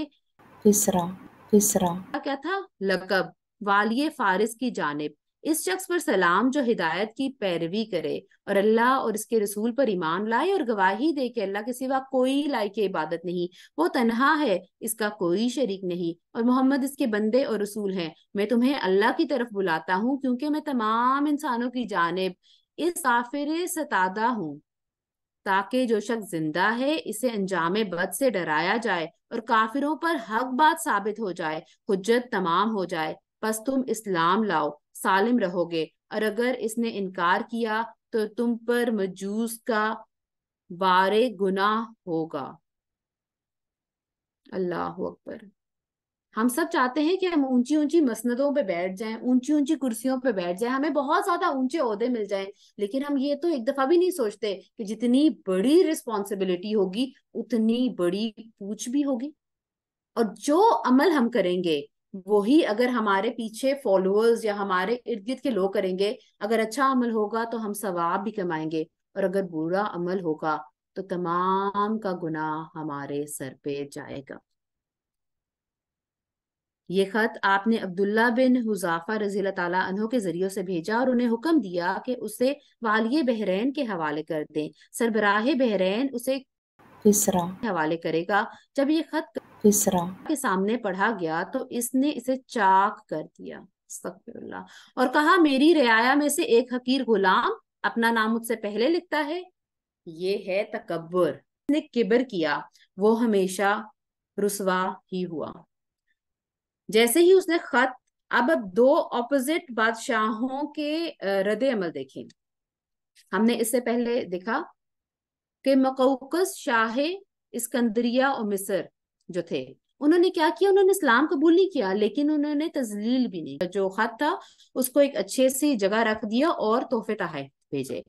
फिसरा फिसरा क्या था लकब वालिय फारिस की जानब इस शख्स पर सलाम जो हिदायत की पैरवी करे और अल्लाह और इसके रसूल पर ईमान लाए और गवाही दे के अल्लाह के सिवा कोई लायक इबादत नहीं वो तनहा है इसका कोई शरीक नहीं और मोहम्मद इसके बंदे और रसूल हैं मैं तुम्हें अल्लाह की तरफ बुलाता हूँ क्योंकि मैं तमाम इंसानों की जानब इस काफिर सतादा हूँ ताकि जो शख्स जिंदा है इसे अंजाम बद से डराया जाए और काफिरों पर हक बात साबित हो जाए हुज्जत तमाम हो जाए बस तुम इस्लाम लाओ सालिम रहोगे और अगर इसने इनकार किया तो तुम पर मजूस का बारे गुना होगा अल्लाह अकबर हम सब चाहते हैं कि हम ऊंची ऊंची मसनदों पे बैठ जाएं ऊंची ऊंची कुर्सियों पे बैठ जाएं हमें बहुत ज्यादा ऊंचे अहदे मिल जाएं लेकिन हम ये तो एक दफा भी नहीं सोचते कि जितनी बड़ी रिस्पॉन्सिबिलिटी होगी उतनी बड़ी पूछ भी होगी और जो अमल हम करेंगे वही अगर हमारे पीछे फॉलोअर्स या हमारे इर्द गिर्द के लोग करेंगे अगर अच्छा अमल होगा तो हम सवाब भी कमाएंगे और अगर बुरा अमल होगा तो तमाम का गुनाह हमारे सर पे जाएगा ये खत आपने अब्दुल्ला बिन हुजाफा रजी तु के जरिए से भेजा और उन्हें हुक्म दिया कि उसे वाली बहरैन के हवाले कर दें सरबराहे बहरैन उसे तीसरा हवाले करेगा जब ये खत तीसरा के सामने पढ़ा गया तो इसने इसे चाक कर दिया और कहा मेरी रियाया में से एक हकीर गुलाम अपना नाम मुझसे पहले लिखता है ये है तकबर इसने किबर किया वो हमेशा रुसवा ही हुआ जैसे ही उसने खत अब अब दो ऑपोजिट बादशाहों के रद्द अमल देखें हमने इससे पहले देखा कि मकोकस शाह इसकंदरिया और मिसर जो थे उन्होंने क्या किया उन्होंने इस्लाम कबूल नहीं किया लेकिन उन्होंने तजलील भी नहीं जो खत था उसको एक अच्छे सी जगह रख दिया और तोहफे तहफ भेजे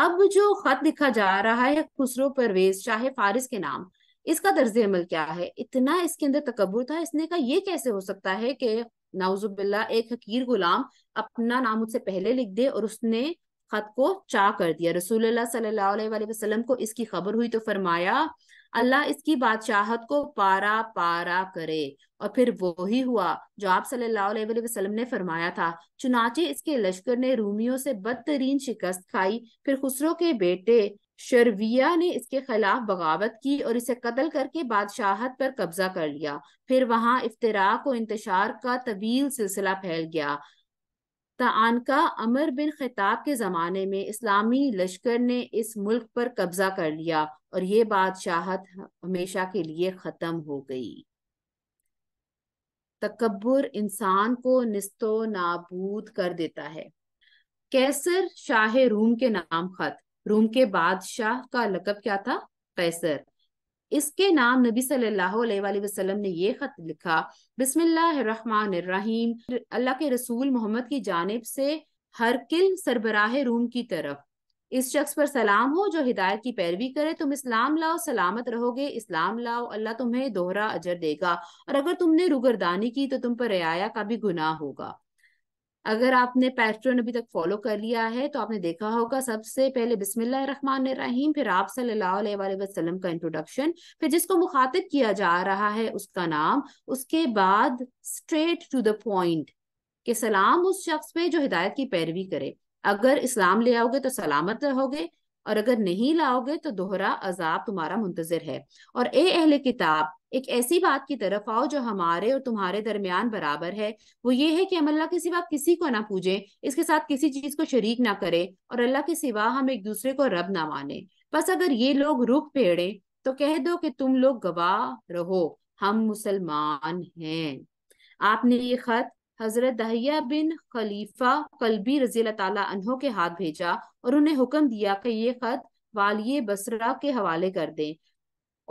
अब जो खत लिखा जा रहा है खुसरो परवेज शाह फारिस के नाम इसका दर्ज अमल क्या है इतना इसके अंदर तकबर था इसने कहा यह कैसे हो सकता है कि नाउजुबिल्ला एक हकीर गुलाम अपना नाम उससे पहले लिख दे और उसने खत को चा कर दिया रसूल को इसकी खबर हुई तो फरमाया अल्लाह इसकी बादशाहत को पारा पारा करे और फिर वो ही हुआ जो आप सल्लल्लाहु अलैहि वसल्लम ने फरमाया था चुनाचे इसके लश्कर ने रूमियों से बदतरीन शिकस्त खाई फिर खुसरो के बेटे शर्विया ने इसके खिलाफ बगावत की और इसे कत्ल करके बादशाहत पर कब्जा कर लिया फिर वहां इफ्तरा को इंतशार का तवील सिलसिला फैल गया तआनका अमर बिन खिताब के ज़माने में इस्लामी लश्कर ने इस मुल्क पर कब्जा कर लिया और ये बादशाहत हमेशा के लिए ख़त्म हो गई तकबर इंसान को नस्तो नाबूद कर देता है कैसर शाह रूम के नाम खत रूम के बादशाह का लकब क्या था कैसर इसके नाम नबी सल्लल्लाहु अलैहि वसल्लम ने ये खत लिखा बिस्मिल्लाहिर्रहमानिर्रहीम अल्लाह के रसूल मोहम्मद की जानब से हर किल सरबराह रूम की तरफ इस शख्स पर सलाम हो जो हिदायत की पैरवी करे तुम इस्लाम लाओ सलामत रहोगे इस्लाम लाओ अल्लाह तुम्हें दोहरा अजर देगा और अगर तुमने रुगरदानी की तो तुम पर रियाया का भी गुनाह होगा अगर आपने पैट्रन अभी तक फॉलो कर लिया है तो आपने देखा होगा सबसे पहले बिस्मिल्लाम फिर आप वसल्लम का इंट्रोडक्शन फिर जिसको मुखातिब किया जा रहा है उसका नाम उसके बाद स्ट्रेट टू द पॉइंट के सलाम उस शख्स पे जो हिदायत की पैरवी करे अगर इस्लाम ले आओगे तो सलामत रहोगे और अगर नहीं लाओगे तो दोहरा अजाब तुम्हारा मुंतजर है और ए अहले किताब एक ऐसी बात की तरफ आओ जो हमारे और तुम्हारे दरमियान बराबर है वो ये है कि हम अल्लाह के सिवा किसी को ना पूजे इसके साथ किसी चीज को शरीक ना करें और अल्लाह के सिवा हम एक दूसरे को रब ना माने बस अगर ये लोग रुख पेड़े तो कह दो कि तुम लोग गवाह रहो हम मुसलमान हैं आपने ये खत हजरत दहिया बिन खलीफा कलबी रजी तहों के हाथ भेजा और उन्हें हुक्म दिया कि ये खत वाली बसरा के हवाले कर दें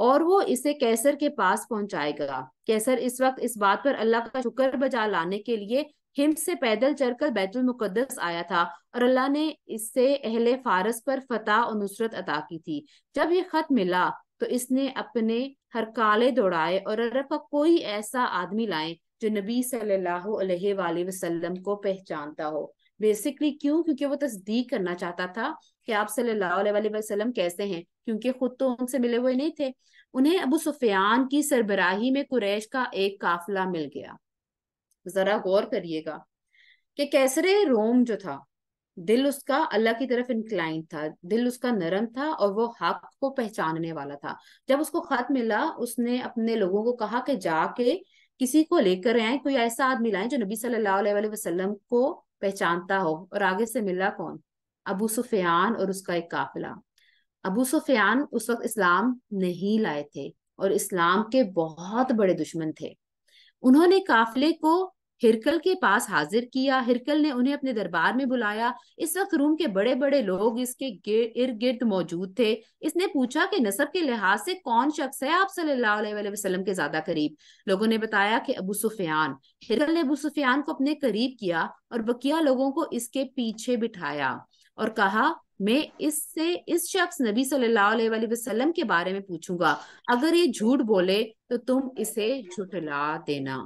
और वो इसे कैसर के पास पहुंचाएगा कैसर इस वक्त इस बात पर अल्लाह का शुक्र बजा लाने के लिए हिम्स से पैदल चलकर बैतुल मुकद्दस आया था और अल्लाह ने इससे अहले फारस पर फतेह और नुसरत अदा की थी जब ये खत मिला तो इसने अपने हर काले दौड़ाए और अरब का कोई ऐसा आदमी लाए जो नबी सल्लल्लाहु अलैहि वसल्लम को पहचानता हो बेसिकली क्यों क्योंकि वो तस्दीक करना चाहता था कि आप सल्लल्लाहु अलैहि वसल्लम कैसे हैं क्योंकि खुद तो उनसे मिले हुए नहीं थे उन्हें अबू सुफियान की सरबराही में कुरैश का एक काफिला मिल गया जरा गौर करिएगा कि कैसरे रोम जो था दिल उसका अल्लाह की तरफ इंक्लाइन था दिल उसका नरम था और वो हक को पहचानने वाला था जब उसको खत मिला उसने अपने लोगों को कहा कि जाके किसी को लेकर आए कोई ऐसा आदमी लाए जो नबी सल्लल्लाहु अलैहि वसल्लम को पहचानता हो और आगे से मिला कौन अबू सुफियान और उसका एक काफिला अबू सुफियान उस वक्त इस्लाम नहीं लाए थे और इस्लाम के बहुत बड़े दुश्मन थे उन्होंने काफिले को हिरकल के पास हाजिर किया हिरकल ने उन्हें अपने दरबार में बुलाया इस वक्त रूम के बड़े बड़े लोग इसके इर्द गिर्द मौजूद थे इसने पूछा कि नसब के लिहाज से कौन शख्स है आप सल्लल्लाहु अलैहि वसल्लम के ज्यादा करीब लोगों ने बताया कि अबू सुफियान हिरकल ने अबू सुफियान को अपने करीब किया और बकिया लोगों को इसके पीछे बिठाया और कहा मैं इससे इस शख्स नबी सल्लल्लाहु अलैहि वसल्लम के बारे में पूछूंगा अगर ये झूठ बोले तो तुम इसे झुठला देना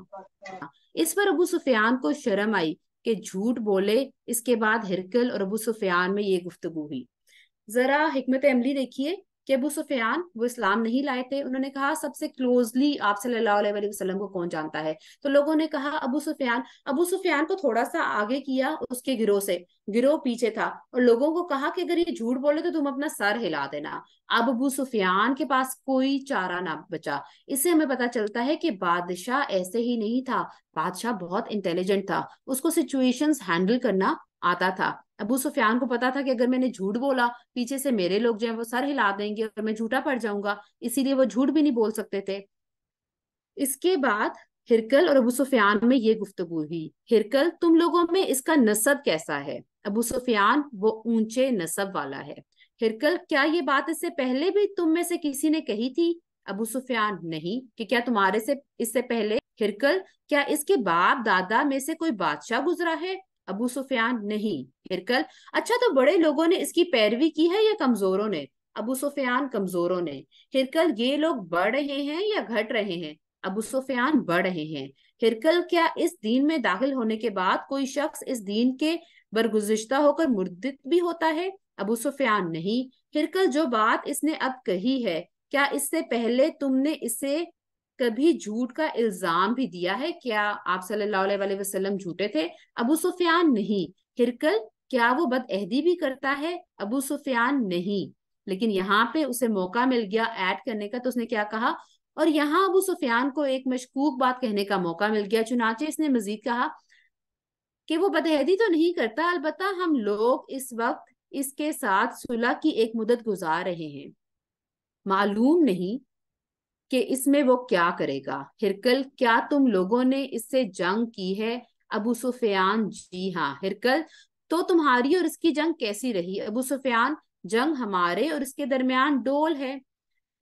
इस पर अबू सुफियान को शर्म आई कि झूठ बोले इसके बाद हिरकल और अबू सुफियान में ये गुफ्तगु हुई जरा हमत अमली देखिए कि अबू सुफियान वो इस्लाम नहीं लाए थे उन्होंने कहा सबसे क्लोजली आप सल्लल्लाहु अलैहि वसल्लम को कौन जानता है तो लोगों ने कहा अबू सुफियान अबू सुफियान को थोड़ा सा आगे किया उसके गिरोह से गिरोह पीछे था और लोगों को कहा कि अगर ये झूठ बोले तो तुम अपना सर हिला देना अब अबू सुफियान के पास कोई चारा ना बचा इससे हमें पता चलता है कि बादशाह ऐसे ही नहीं था बादशाह बहुत इंटेलिजेंट था उसको सिचुएशंस हैंडल करना आता था अबू सुफियान को पता था कि अगर मैंने झूठ बोला पीछे से मेरे लोग जो है वो सर हिला देंगे और मैं झूठा पड़ जाऊंगा इसीलिए वो झूठ भी नहीं बोल सकते थे इसके बाद हिरकल और अबू सुफियान में ये गुफ्तगु हुई हिरकल तुम लोगों में इसका नसब कैसा है अबू सुफियान वो ऊंचे नसब वाला है हिरकल क्या ये बात इससे पहले भी तुम में से किसी ने कही थी अबू सुफियान नहीं कि क्या तुम्हारे से इससे पहले हिरकल क्या इसके बाप दादा में से कोई बादशाह गुजरा है अबू सुफियान नहीं हिरकल अच्छा तो बड़े लोगों ने इसकी पैरवी की है या कमजोरों ने अबू सुफियान कमजोरों ने हिरकल ये लोग बढ़ रहे हैं या घट रहे हैं अबू सुफियान बढ़ रहे हैं हिरकल क्या इस दीन में दाखिल होने के बाद कोई शख्स इस दीन के बरगुजश्ता होकर मुर्दित भी होता है अबू सुफियान नहीं हिरकल जो बात इसने अब कही है क्या इससे पहले तुमने इसे कभी झूठ का इल्जाम भी दिया है क्या आप सल्लल्लाहु अलैहि वसल्लम झूठे थे अबू सुफियान नहीं हिरकल क्या वो बदअहदी भी करता है अबू सुफियान नहीं लेकिन यहाँ पे उसे मौका मिल गया ऐड करने का तो उसने क्या कहा और यहाँ अबू सुफियान को एक मशकूक बात कहने का मौका मिल गया चुनाचे इसने मजीद कहा कि वो बदहदी तो नहीं करता अलबत् हम लोग इस वक्त इसके साथ सुलह की एक मुदत गुजार रहे हैं मालूम नहीं कि इसमें वो क्या करेगा हिरकल क्या तुम लोगों ने इससे जंग की है अबू सुफियान जी हाँ हिरकल तो तुम्हारी और इसकी जंग कैसी रही अबू सुफियान जंग हमारे और इसके दरमियान डोल है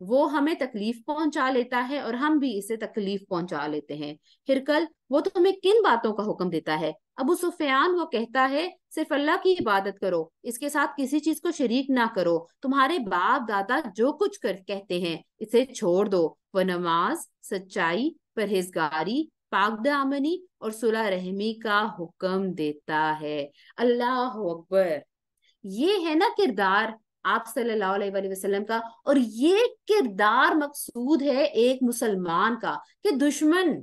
वो हमें तकलीफ पहुंचा लेता है और हम भी इसे तकलीफ पहुंचा लेते हैं हिरकल वो तो हमें किन बातों का हुक्म देता है अबू सुफियान वो कहता है सिर्फ अल्लाह की इबादत करो इसके साथ किसी चीज को शरीक ना करो तुम्हारे बाप दादा जो कुछ कर कहते हैं इसे छोड़ दो वह नमाज सच्चाई परहेजगारी पागदामनी और सुलह रहमी का हुक्म देता है अल्लाह अकबर ये है ना किरदार आप सल्लल्लाहु अलैहि वसल्लम का और ये किरदार मकसूद है एक मुसलमान का कि दुश्मन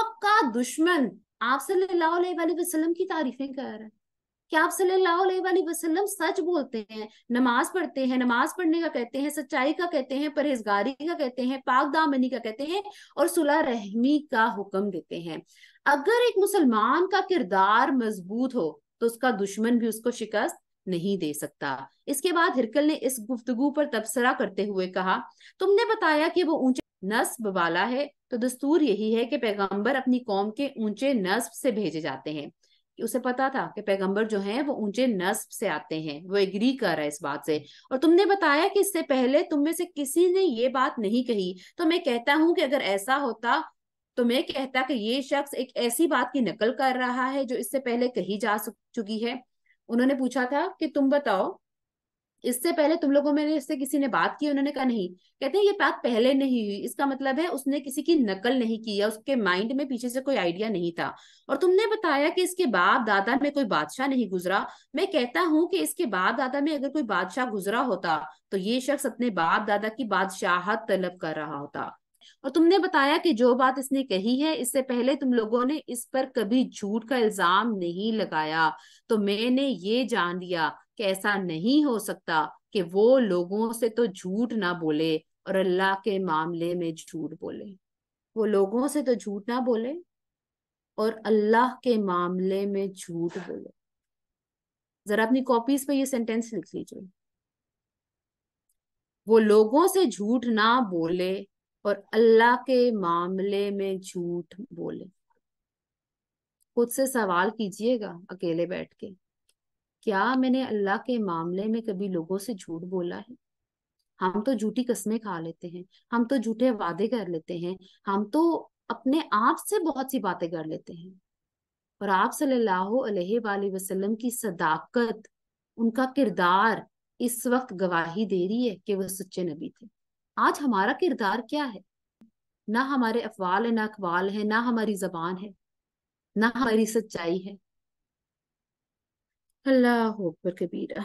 पक्का दुश्मन आप सल्लल्लाहु अलैहि वसल्लम की तारीफें कर रहा है कि आप सल्लल्लाहु अलैहि वसल्लम सच बोलते हैं नमाज पढ़ते हैं नमाज पढ़ने का कहते हैं सच्चाई का कहते हैं परहेजगारी का कहते हैं पाक दामनी का कहते हैं और सुलह रहमी का हुक्म देते हैं अगर एक मुसलमान का किरदार मजबूत हो तो उसका दुश्मन भी उसको शिकस्त नहीं दे सकता इसके बाद हिरकल ने इस गुफ्तगु पर तबसरा करते हुए कहा तुमने बताया कि वो ऊंचे नस्ब वाला है तो दस्तूर यही है कि पैगंबर अपनी कौम के ऊंचे नस्ब से भेजे जाते हैं उसे पता था कि पैगंबर जो हैं वो ऊंचे नस्ब से आते हैं वो एग्री कर रहा है इस बात से और तुमने बताया कि इससे पहले तुम में से किसी ने ये बात नहीं कही तो मैं कहता हूं कि अगर ऐसा होता तो मैं कहता कि ये शख्स एक ऐसी बात की नकल कर रहा है जो इससे पहले कही जा चुकी है उन्होंने पूछा था कि तुम बताओ इससे पहले तुम लोगों में इससे किसी ने बात की उन्होंने कहा नहीं कहते हैं ये बात पहले नहीं हुई इसका मतलब है उसने किसी की नकल नहीं की या उसके माइंड में पीछे से कोई आइडिया नहीं था और तुमने बताया कि इसके बाप दादा में कोई बादशाह नहीं गुजरा मैं कहता हूं कि इसके बाप दादा में अगर कोई बादशाह गुजरा होता तो ये शख्स अपने बाप दादा की बादशाहत तलब कर रहा होता और तुमने बताया कि जो बात इसने कही है इससे पहले तुम लोगों ने इस पर कभी झूठ का इल्जाम नहीं लगाया तो मैंने ये जान लिया कि ऐसा नहीं हो सकता कि वो लोगों से तो झूठ ना बोले और अल्लाह के मामले में झूठ बोले वो लोगों से तो झूठ ना बोले और अल्लाह के मामले में झूठ बोले जरा अपनी कॉपीज पे ये सेंटेंस लिख लीजिए वो लोगों से झूठ ना बोले और अल्लाह के मामले में झूठ बोले खुद से सवाल कीजिएगा अकेले बैठ के क्या मैंने अल्लाह के मामले में कभी लोगों से झूठ बोला है हम तो झूठी कस्में खा लेते हैं हम तो झूठे वादे कर लेते हैं हम तो अपने आप से बहुत सी बातें कर लेते हैं और आप सल्लल्लाहु अलैहि वसल्लम की सदाकत उनका किरदार इस वक्त गवाही दे रही है कि वो सच्चे नबी थे आज हमारा किरदार क्या है ना हमारे अफवाल है ना अखवाल है ना हमारी जबान है ना हमारी सच्चाई है अल्लाह अकबर कबीरा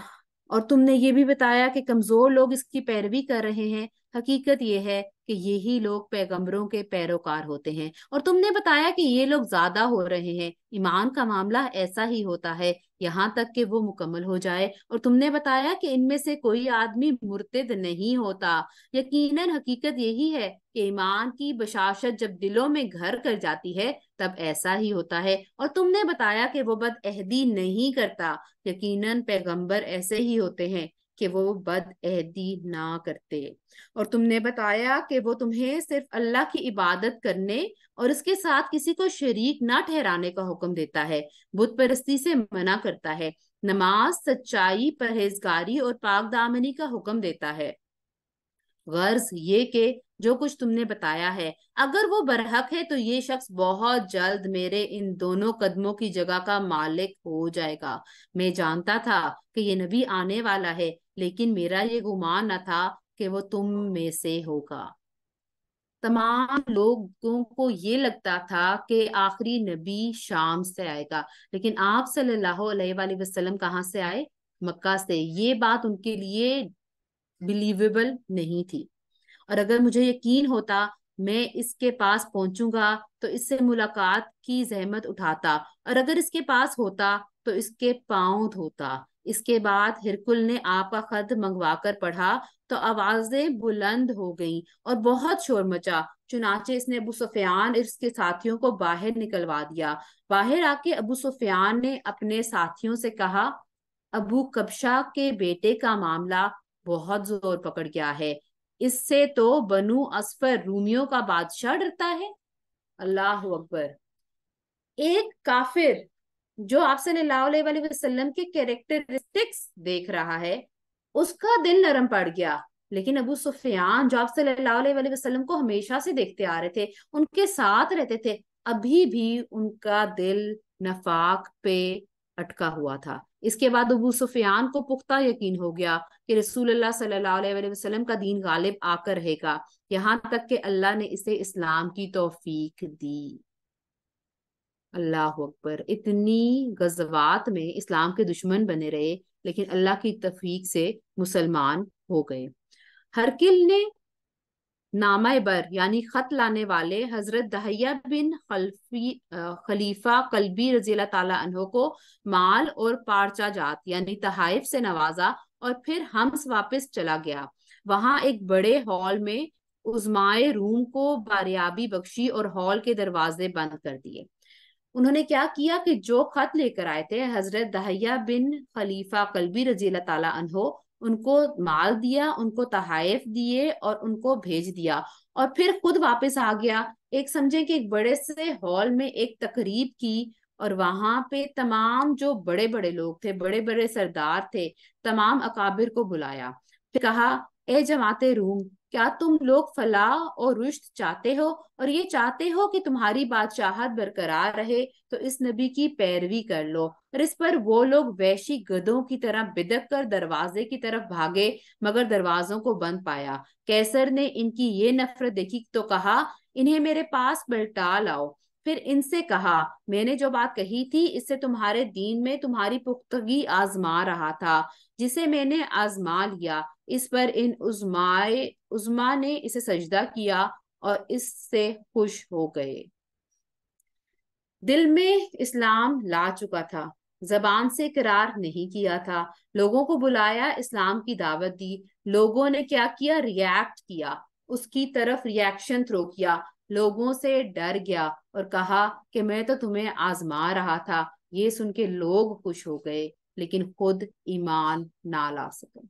और तुमने ये भी बताया कि कमजोर लोग इसकी पैरवी कर रहे हैं हकीकत यह है कि यही लोग पैगंबरों के पैरोकार होते हैं और तुमने बताया कि ये लोग ज्यादा हो रहे हैं ईमान का मामला ऐसा ही होता है यहाँ तक कि वो मुकम्मल हो जाए और तुमने बताया कि इनमें से कोई आदमी मुर्तद नहीं होता यकीनन हकीकत यही है कि ईमान की बशाशत जब दिलों में घर कर जाती है तब ऐसा ही होता है और तुमने बताया कि वो बदअहदी नहीं करता यकीनन पैगंबर ऐसे ही होते हैं कि वो बदअहदी ना करते और तुमने बताया कि वो तुम्हें सिर्फ अल्लाह की इबादत करने और उसके साथ किसी को शरीक ना ठहराने का हुक्म देता है बुत परस्ती से मना करता है नमाज सच्चाई परहेजगारी और पाक दामनी का हुक्म देता है गर्ज ये के जो कुछ तुमने बताया है अगर वो बरहक है तो ये शख्स बहुत जल्द मेरे इन दोनों कदमों की जगह का मालिक हो जाएगा मैं जानता था कि ये नबी आने वाला है लेकिन मेरा ये गुमान न था कि वो तुम में से होगा तमाम लोगों को ये लगता था कि आखिरी नबी शाम से आएगा लेकिन आप सल्लल्लाहु अलैहि वसल्लम कहाँ से आए मक्का से ये बात उनके लिए बिलीवेबल नहीं थी और अगर मुझे यकीन होता मैं इसके पास पहुंचूंगा तो इससे मुलाकात की जहमत उठाता और अगर इसके पास होता तो इसके पांव धोता इसके बाद हिरकुल ने आपका खत मंगवाकर पढ़ा तो आवाजें बुलंद हो गईं और बहुत शोर मचा चुनाचे इसने अबू सुफियान और इसके साथियों को बाहर निकलवा दिया बाहर आके अबू सुफियान ने अपने साथियों से कहा अबू कबशा के बेटे का मामला बहुत जोर पकड़ गया है इससे तो बनु असफर रूमियों का बादशाह डरता है अल्लाह अकबर एक काफिर जो आप सल्लाम के कैरेक्टरिस्टिक्स देख रहा है उसका दिल नरम पड़ गया लेकिन अबू सुफियान जो आप वसल्लम को हमेशा से देखते आ रहे थे उनके साथ रहते थे अभी भी उनका दिल नफाक पे अटका हुआ था इसके बाद अबू सुफियान को पुख्ता यकीन हो गया कि रसूल सल्लाम का दीन गालिब आकर रहेगा यहाँ तक कि अल्लाह ने इसे इस्लाम की तोफीक दी अल्लाह अकबर इतनी गजवात में इस्लाम के दुश्मन बने रहे लेकिन अल्लाह की तफीक से मुसलमान हो गए हरकिल ने नामा बर यानी खत लाने वाले हजरत दहिया बिन खल्फी खलीफा कलबी रजी तला को माल और पारचा जात यानी तहाइफ से नवाजा और फिर हम्स वापस चला गया वहां एक बड़े हॉल में उजमाए रूम को बारियाबी बख्शी और हॉल के दरवाजे बंद कर दिए उन्होंने क्या किया कि जो खत लेकर आए थे हजरत दहिया बिन खलीफा कलबी रजी अल्लाह उनको माल दिया उनको तहाइफ दिए और उनको भेज दिया और फिर खुद वापस आ गया एक समझे कि एक बड़े से हॉल में एक तकरीब की और वहां पे तमाम जो बड़े बड़े लोग थे बड़े बड़े सरदार थे तमाम अकाबिर को बुलाया फिर कहा ए जमाते रूम क्या तुम लोग फलाह और रुश्त चाहते हो और ये चाहते हो कि तुम्हारी बादशाहत बरकरार रहे तो इस नबी की पैरवी कर लो और इस पर वो लोग वैशी गधों की तरह बिदक कर दरवाजे की तरफ भागे मगर दरवाजों को बंद पाया कैसर ने इनकी ये नफरत देखी तो कहा इन्हें मेरे पास बलटा लाओ फिर इनसे कहा मैंने जो बात कही थी इससे तुम्हारे दीन में तुम्हारी पुख्तगी आजमा रहा था जिसे मैंने आजमा लिया इस पर इन उजमाए उजमा ने इसे सजदा किया और इससे खुश हो गए दिल में इस्लाम ला चुका था जबान से करार नहीं किया था लोगों को बुलाया इस्लाम की दावत दी लोगों ने क्या किया रिएक्ट किया उसकी तरफ रिएक्शन थ्रो किया लोगों से डर गया और कहा कि मैं तो तुम्हें आजमा रहा था ये सुन के लोग खुश हो गए लेकिन खुद ईमान ना ला सके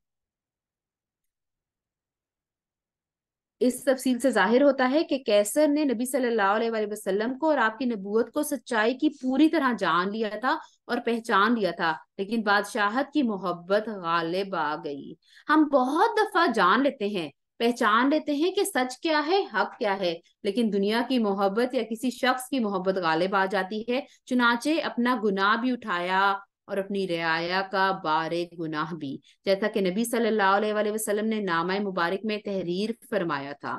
इस तफसील से जाहिर होता है कि कैसर ने नबी सल्लल्लाहु अलैहि वसल्लम को और आपकी नबूवत को सच्चाई की पूरी तरह जान लिया था और पहचान लिया था लेकिन बादशाहत की मोहब्बत गालिब आ गई हम बहुत दफा जान लेते हैं पहचान लेते हैं कि सच क्या है हक क्या है लेकिन दुनिया की मोहब्बत या किसी शख्स की मोहब्बत गालिब आ जाती है चुनाचे अपना गुनाह भी उठाया और अपनी रियाया का बारे गुनाह भी जैसा कि नबी सल्लल्लाहु अलैहि वसल्लम ने नामा मुबारक में तहरीर फरमाया था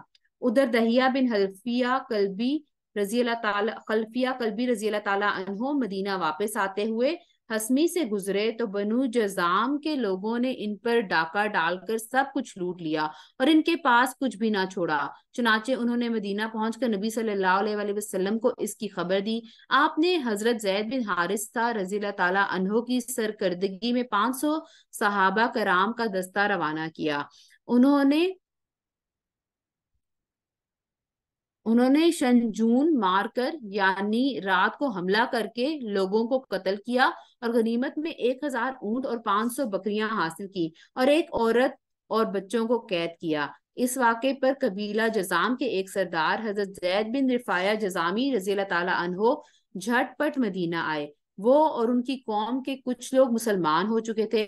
उधर दहिया बिन हल्फिया कल्बी रजी अल्लाह तला खल्फिया रजी अल्लाह तला मदीना वापस आते हुए हसमी से गुजरे तो बनू जजाम के लोगों ने इन पर डाका डालकर सब कुछ लूट लिया और इनके पास कुछ भी ना छोड़ा चुनाचे उन्होंने मदीना पहुंचकर नबी सल्लल्लाहु अलैहि वसल्लम को इसकी खबर दी आपने हजरत जैद बिन हारिस्ता रजील रजी तहो की सरकर्दगी में 500 सहाबा कराम का दस्ता रवाना किया उन्होंने उन्होंने शंजून मारकर यानी रात को हमला करके लोगों को कत्ल किया और गनीमत में एक हजार ऊंट और पांच सौ बकरियां हासिल की और एक औरत और बच्चों को कैद किया इस वाक़े पर कबीला जजाम के एक सरदार हजरत जैद बिन रिफाया जजामी रजील तहो झटपट मदीना आए वो और उनकी कौम के कुछ लोग मुसलमान हो चुके थे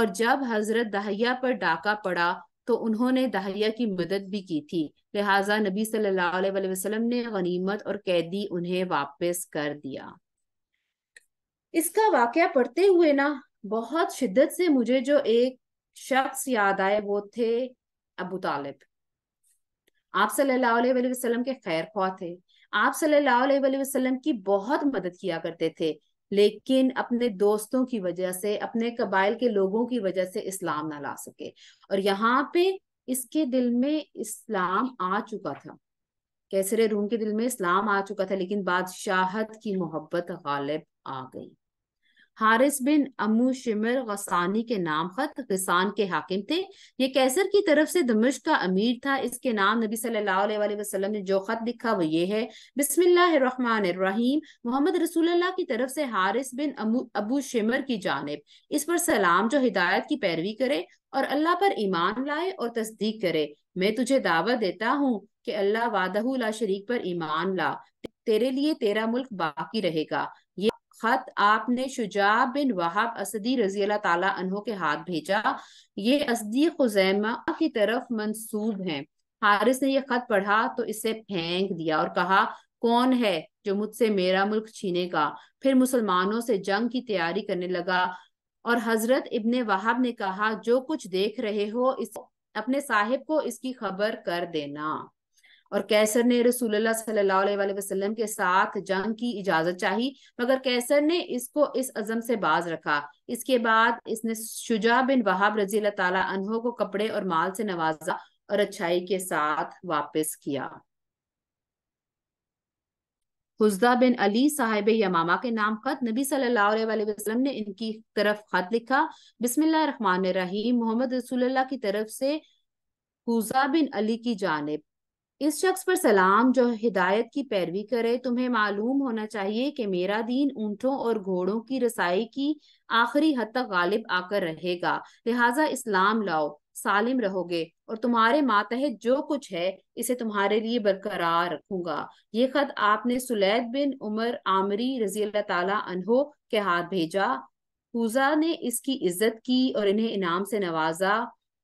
और जब हजरत दहिया पर डाका पड़ा तो उन्होंने दहिया की मदद भी की थी लिहाजा नबी सल्लल्लाहु अलैहि वसल्लम ने गनीमत और कैदी उन्हें वापस कर दिया इसका वाक्य पढ़ते हुए ना बहुत शिद्दत से मुझे जो एक शख्स याद आए वो थे अबू तालिब आप सल्लल्लाहु अलैहि वसल्लम के खैर ख्वा थे आप सल्लल्लाहु अलैहि वसल्लम की बहुत मदद किया करते थे लेकिन अपने दोस्तों की वजह से अपने कबाइल के लोगों की वजह से इस्लाम ना ला सके और यहाँ पे इसके दिल में इस्लाम आ चुका था कैसरे रूम के दिल में इस्लाम आ चुका था लेकिन बादशाहत की मोहब्बत गालिब आ गई हारिस बिन अमू शिमर गसानी के नाम खत गसान के हाकिम थे ये कैसर की तरफ से दमिश का अमीर था इसके नाम नबी सल्लल्लाहु अलैहि वसल्लम ने जो खत लिखा वो ये है बिस्मिल्लाहिर्रहमानिर्रहीम मोहम्मद रसूलुल्लाह की तरफ से हारिस बिन अबू शिमर की जानब इस पर सलाम जो हिदायत की पैरवी करे और अल्लाह पर ईमान लाए और तस्दीक करे मैं तुझे दावा देता हूँ कि अल्लाह वादहू ला शरीक पर ईमान ला तेरे लिए तेरा मुल्क बाकी रहेगा खत आपने शुजा बिन वहाब असदी रजी अल्लाह ताला अनहो के हाथ भेजा ये असदी खुजैमा की तरफ मंसूब है हारिस ने यह खत पढ़ा तो इसे फेंक दिया और कहा कौन है जो मुझसे मेरा मुल्क छीनेगा फिर मुसलमानों से जंग की तैयारी करने लगा और हजरत इब्ने वहाब ने कहा जो कुछ देख रहे हो इस अपने साहिब को इसकी खबर कर देना और कैसर ने रसूलुल्लाह सल्लल्लाहु अलैहि वसल्लम के साथ जंग की इजाजत चाही मगर कैसर ने इसको इस अजम से बाज रखा इसके बाद इसने शुजा बिन वहाब रजी तहो को कपड़े और माल से नवाजा और अच्छाई के साथ वापस किया हुजदा बिन अली साहेब यमामा के नाम खत नबी सल्लाम ने इनकी तरफ खत लिखा बिस्मिल्लाह रहमान रहीम मोहम्मद रसूलुल्लाह की तरफ से हुजा बिन अली की जानब इस शख्स पर सलाम जो हिदायत की पैरवी करे तुम्हें मालूम होना चाहिए कि मेरा दीन ऊंटों और घोड़ों की रसाई की आखिरी हद तक गालिब आकर रहेगा लिहाजा इस्लाम लाओ सालिम रहोगे और तुम्हारे मातहत जो कुछ है इसे तुम्हारे लिए बरकरार रखूंगा ये खत आपने सुलैद बिन उमर आमरी रजी अल्लाह के हाथ भेजा हुजा ने इसकी इज्जत की और इन्हें इनाम से नवाजा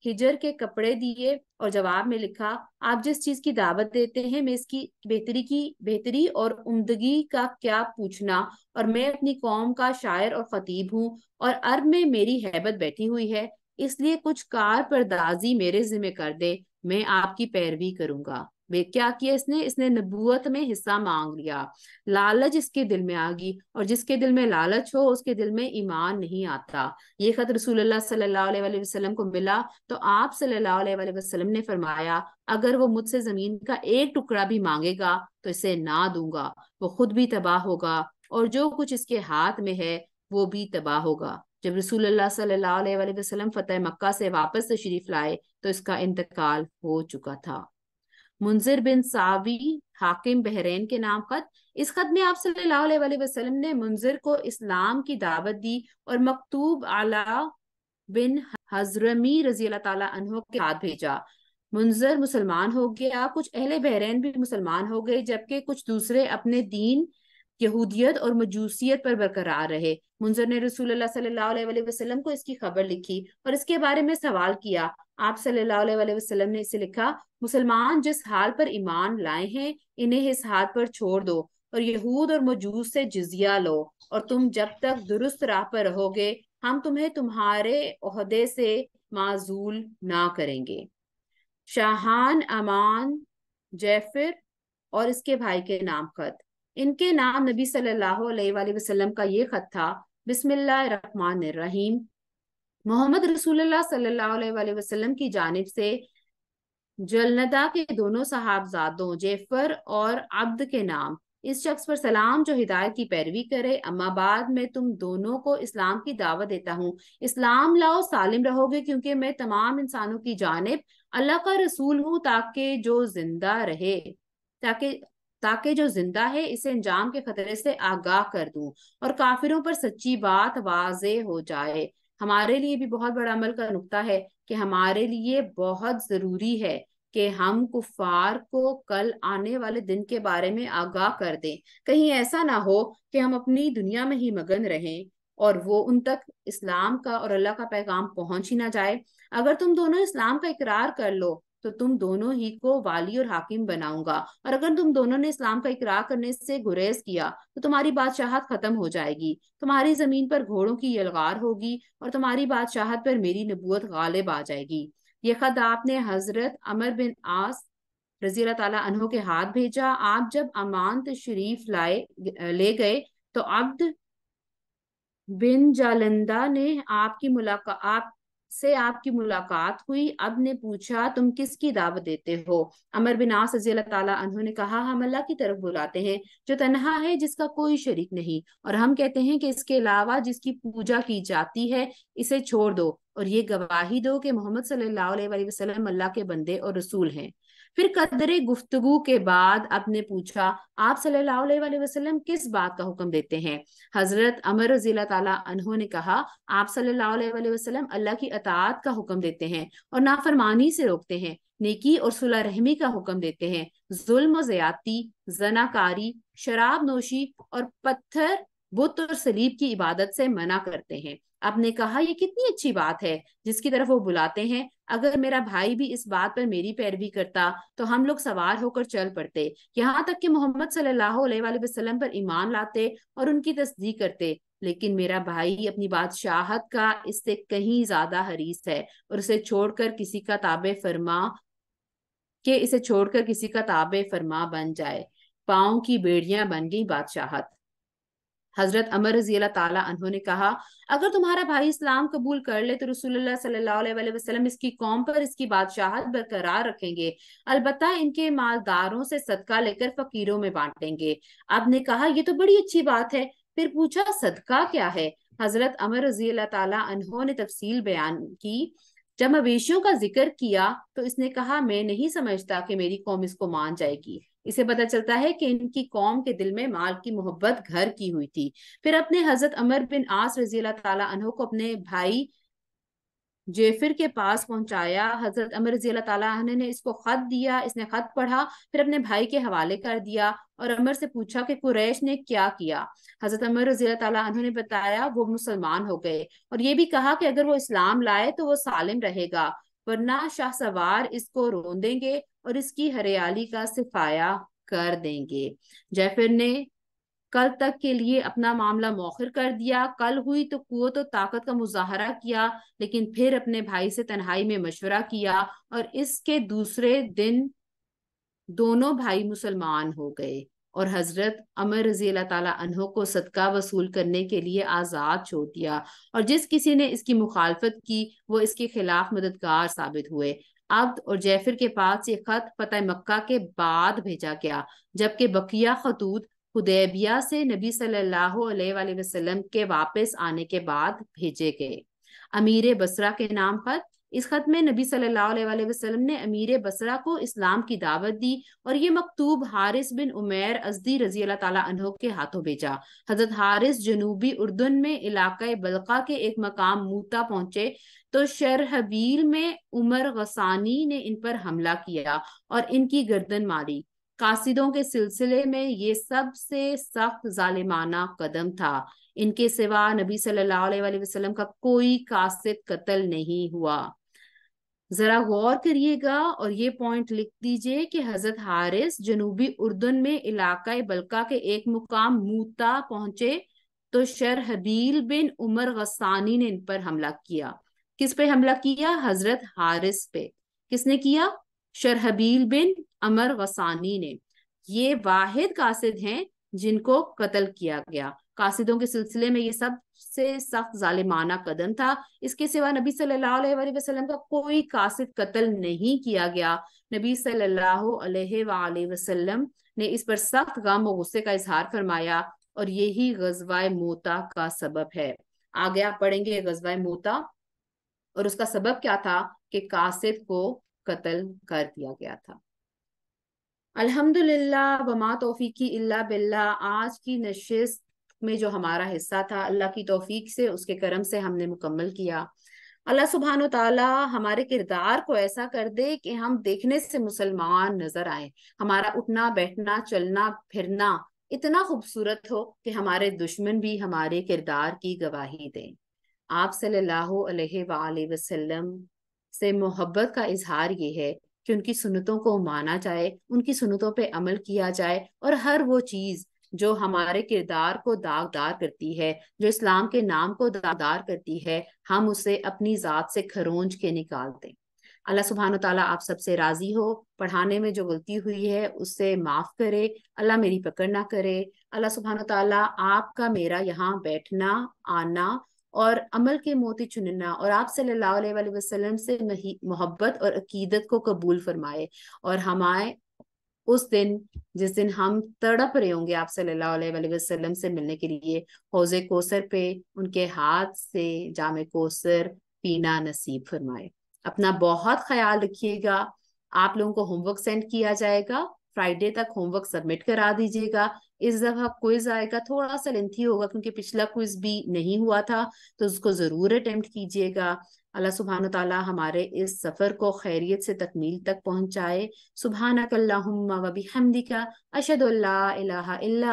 हिजर के कपड़े दिए और जवाब में लिखा आप जिस चीज की दावत देते हैं मैं इसकी बेहतरी की बेहतरी और उमदगी का क्या पूछना और मैं अपनी कौम का शायर और खतीब हूँ और अरब में मेरी हैबत बैठी हुई है इसलिए कुछ कार परदाजी मेरे जिम्मे कर दे मैं आपकी पैरवी करूंगा क्या किया इसने इसने नबूत में हिस्सा मांग लिया लालच इसके दिल में आ गई और जिसके दिल में लालच हो उसके दिल में ईमान नहीं आता ये खत रसूल सल्लाम को मिला तो आप सल्लाम ने फरमाया अगर वो मुझसे जमीन का एक टुकड़ा भी मांगेगा तो इसे ना दूंगा वो खुद भी तबाह होगा और जो कुछ इसके हाथ में है वो भी तबाह होगा जब रसूल सल्लल्लाहु फतेह मक्का से वापस तशरीफ लाए तो इसका इंतकाल हो चुका था मुंजिर बिन सावी हाकिम बहरेन के नाम खत इस खत में आप सल्लल्लाहु अलैहि वसल्लम ने मुंजिर को इस्लाम की दावत दी और मकतूब आला बिन हजरमी रजी अल्लाह के साथ भेजा मुंजर मुसलमान हो गया कुछ अहले बहरेन भी मुसलमान हो गए जबकि कुछ दूसरे अपने दीन यहूदियत और मजूसियत पर बरकरार रहे मुंजर ने रसूल सल्लल्लाहु वसल्लम को इसकी खबर लिखी और इसके बारे में सवाल किया आप सल्लल्लाहु वसल्लम ने इसे लिखा मुसलमान जिस हाल पर ईमान लाए हैं इन्हें इस हाल पर छोड़ दो और यहूद और मजूस से जजिया लो और तुम जब तक दुरुस्त राह पर रहोगे हम तुम्हें तुम्हारे अहदे से माजूल ना करेंगे शाहान अमान जैफिर और इसके भाई के नाम खत इनके नाम नबी सल्लल्लाहु अलैहि वसल्लम का ये खत था बिस्मिल्लाहिर्रहमानिर्रहीम मोहम्मद रसूलुल्लाह सल्लल्लाहु अलैहि वसल्लम की जानिब से जलनदा के दोनों साहबजादों जेफर और अब्द के नाम इस शख्स पर सलाम जो हिदायत की पैरवी करे अम्मा बाद में तुम दोनों को इस्लाम की दावत देता हूँ इस्लाम लाओ सालिम रहोगे क्योंकि मैं तमाम इंसानों की जानब अल्लाह का रसूल हूँ ताकि जो जिंदा रहे ताकि ताकि जो जिंदा है इसे अंजाम के खतरे से आगाह कर दूं और काफिरों पर सच्ची बात वाज हो जाए हमारे लिए भी बहुत बड़ा अमल का नुकता है कि हमारे लिए बहुत जरूरी है कि हम कुफार को कल आने वाले दिन के बारे में आगाह कर दें कहीं ऐसा ना हो कि हम अपनी दुनिया में ही मगन रहें और वो उन तक इस्लाम का और अल्लाह का पैगाम पहुंच ही ना जाए अगर तुम दोनों इस्लाम का इकरार कर लो तो तुम दोनों ही को वाली और हाकिम बनाऊंगा और अगर तुम दोनों ने इस्लाम का इकरार करने से गुरेज किया तो तुम्हारी बादशाहत खत्म हो जाएगी तुम्हारी जमीन पर घोड़ों की यलगार होगी और तुम्हारी बादशाहत पर मेरी नबूत गालिब आ जाएगी ये खत आपने हजरत अमर बिन आस रजी तहों के हाथ भेजा आप जब अमानत शरीफ लाए ले गए तो अब्द बिन जालंदा ने आपकी मुलाकात आप से आपकी मुलाकात हुई अब ने पूछा तुम किसकी दावत देते हो अमर बिन आस रजी अल्लाह ताला उन्होंने कहा हम अल्लाह की तरफ बुलाते हैं जो तनहा है जिसका कोई शरीक नहीं और हम कहते हैं कि इसके अलावा जिसकी पूजा की जाती है इसे छोड़ दो और ये गवाही दो कि मोहम्मद सल्लल्लाहु अलैहि वसल्लम अल्लाह के बंदे और रसूल हैं फिर कदर गुफ्तगु के बाद आपने पूछा आप सल्लल्लाहु अलैहि वसल्लम किस बात का हुक्म देते हैं हजरत अमर रजी अनहों ने कहा आप सल्लल्लाहु अलैहि वसल्लम अल्लाह की अतात का हुक्म देते हैं और नाफरमानी से रोकते हैं नेकी और सुलह रहमी का हुक्म देते हैं जुल्म ज्यादती जनाकारी शराब नोशी और पत्थर बुत और सलीब की इबादत से मना करते हैं आपने कहा यह कितनी अच्छी बात है जिसकी तरफ वो बुलाते हैं अगर मेरा भाई भी इस बात पर मेरी पैरवी करता तो हम लोग सवार होकर चल पड़ते यहाँ तक कि मोहम्मद सल्लल्लाहु अलैहि वसल्लम पर ईमान लाते और उनकी तस्दीक करते लेकिन मेरा भाई अपनी बादशाहत का इससे कहीं ज्यादा हरीस है और उसे छोड़कर किसी का ताबे फरमा के इसे छोड़कर किसी का ताबे फरमा बन जाए पाओ की बेड़ियां बन गई बादशाहत हजरत अमर रजी अल्लाह ने कहा अगर तुम्हारा भाई इस्लाम कबूल कर ले तो रसुल्लाम इसकी कौम पर इसकी बादशाहत बरकरार रखेंगे अलबत् इनके मालदारों से सदका लेकर फकीरों में बांटेंगे आपने कहा यह तो बड़ी अच्छी बात है फिर पूछा सदका क्या है हजरत अमर रजी अल्लाह ने तफसील बयान की जब मवेशियों का जिक्र किया तो इसने कहा मैं नहीं समझता कि मेरी कौम इसको मान जाएगी इसे पता चलता है कि इनकी कौम के दिल में माल की मोहब्बत घर की हुई थी फिर अपने हजरत अमर बिन आस रजी अल्लाह को अपने भाई जेफिर के पास पहुंचाया हजरत अमर रजी अल्लाह ने इसको खत दिया इसने खत पढ़ा फिर अपने भाई के हवाले कर दिया और अमर से पूछा कि कुरैश ने क्या किया हजरत अमर रजी तला ने बताया वो मुसलमान हो गए और ये भी कहा कि अगर वो इस्लाम लाए तो वो सालिम रहेगा वरना शाह सवार इसको रोंदेंगे और इसकी हरियाली का सिफाया कर देंगे जयफिर ने कल तक के लिए अपना मामला मौखिर कर दिया कल हुई तो कुत तो ताकत का मुजाहरा किया लेकिन फिर अपने भाई से तन्हाई में मशवरा किया और इसके दूसरे दिन दोनों भाई मुसलमान हो गए और हजरत अमर रजी अल्लाह को सदका वसूल करने के लिए आज़ाद छोड़ दिया और जिस किसी ने इसकी मुखालफत की वो इसके खिलाफ मददगार साबित हुए अब्द और जैफिर के पास ये खत फतह मक्का के बाद भेजा गया जबकि बकिया खतूत हुदैबिया से नबी सल्लल्लाहु अलैहि वसल्लम के वापस आने के बाद भेजे गए अमीर बसरा के नाम पर इस खत में नबी सल्लल्लाहु अलैहि वसल्लम ने अमीर बसरा को इस्लाम की दावत दी और ये मकतूब हारिस बिन उमेर अजदी रजी अल्लाह के हाथों भेजा हजरत हारिस जनूबी उर्दन में इलाका बलका के एक मकाम मूता पहुंचे तो शरहबील में उमर गसानी ने इन पर हमला किया और इनकी गर्दन मारी कासिदों के सिलसिले में ये सबसे सख्त जालिमाना कदम था इनके सिवा नबी सल्लल्लाहु अलैहि वसल्लम का कोई कासिद कत्ल नहीं हुआ जरा गौर करिएगा और ये पॉइंट लिख दीजिए कि हजरत हारिस जनूबी उर्दन में इलाका बलका के एक मुकाम मूता पहुंचे तो शर हबील बिन उमर गसानी ने इन पर हमला किया किस पे हमला किया हजरत हारिस पे किसने किया शरहबील बिन अमर गसानी ने ये वाहिद कासिद हैं जिनको कत्ल किया गया कासिदों के सिलसिले में ये सबसे सख्त जालिमाना कदम था इसके सिवा नबी सल्लल्लाहु अलैहि वसल्लम का कोई कासिद कत्ल नहीं किया गया नबी सल्लल्लाहु अलैहि वसल्लम ने इस पर सख्त गम और गुस्से का इजहार फरमाया और यही गजवाए मोता का सबब है आगे आप पढ़ेंगे गजवाए मोता और उसका सबब क्या था कि कासिद को कत्ल कर दिया गया था अल्हम्दुलिल्लाह बमा तोफीकी इल्ला बिल्ला आज की नशिस्त మే జో హమారా హిస్సా థా అల్లాహ్ కి తౌఫీక్ సే ఉస్కే కరం సే హమ్నే ముకम्मल किया అల్లాహ్ సుభान व तआला హమారే కర్దార్ కో ఐసా కర్దే కి హమ్ dekhనే సే ముస్ల్మాన్ నజర్ aaye హమారా ఉట్నా బెట్నా చల్నా ఫిర్నా ఇత్నా ఖుబూసూర్త్ హో కి హమారే ਦష్మన్ బి హమారే కర్దార్ కి గవాహి దే ఆప్ సల్లల్లాహు అలైహి వ అలిహి వసల్లం సే ముహబ్బత్ కా ఇజహార్ యే హై కి unki sunnaton ko maana jaye unki sunnaton pe amal kiya jaye aur har wo cheez जो हमारे किरदार को दागदार करती है जो इस्लाम के नाम को दागदार करती है हम उसे अपनी ज़ात से खरोंज के निकाल दें अल्लाह सुबहान तला आप सबसे राजी हो पढ़ाने में जो गलती हुई है उससे माफ़ करे अल्लाह मेरी पकड़ ना करे अल्लाह सुबहान तला आपका मेरा यहाँ बैठना आना और अमल के मोती चुनना और आप सल्लल्लाहु अलैहि वसल्लम से मोहब्बत और अकीदत को कबूल फरमाए और हमारे उस दिन जिस दिन हम तड़प रहे होंगे आप सल्लाम वसल्लम से मिलने के लिए हौजे कोसर पे उनके हाथ से जाम कोसर पीना नसीब फरमाए अपना बहुत ख्याल रखिएगा आप लोगों को होमवर्क सेंड किया जाएगा फ्राइडे तक होमवर्क सबमिट करा दीजिएगा इस दफा क्विज आएगा थोड़ा सा लेंथी होगा क्योंकि पिछला क्विज भी नहीं हुआ था तो उसको जरूर अटेम्प्ट कीजिएगा अल्लाह सुबहान तला हमारे इस सफ़र को खैरियत से तकमील तक पहुँचाए सुबहानकल्लाहुम्मा वबी हमदिका अशद इला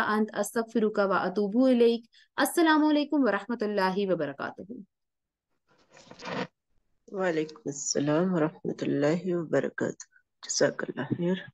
अंत अस्तगफिरुका व अतूबू इलैक अस्सलाम वालेकुम वालेकुम अस्सलाम वरहमतुल्लाहि रहमतुल्लाहि व बरकातुहू जजाकल्लाह खैर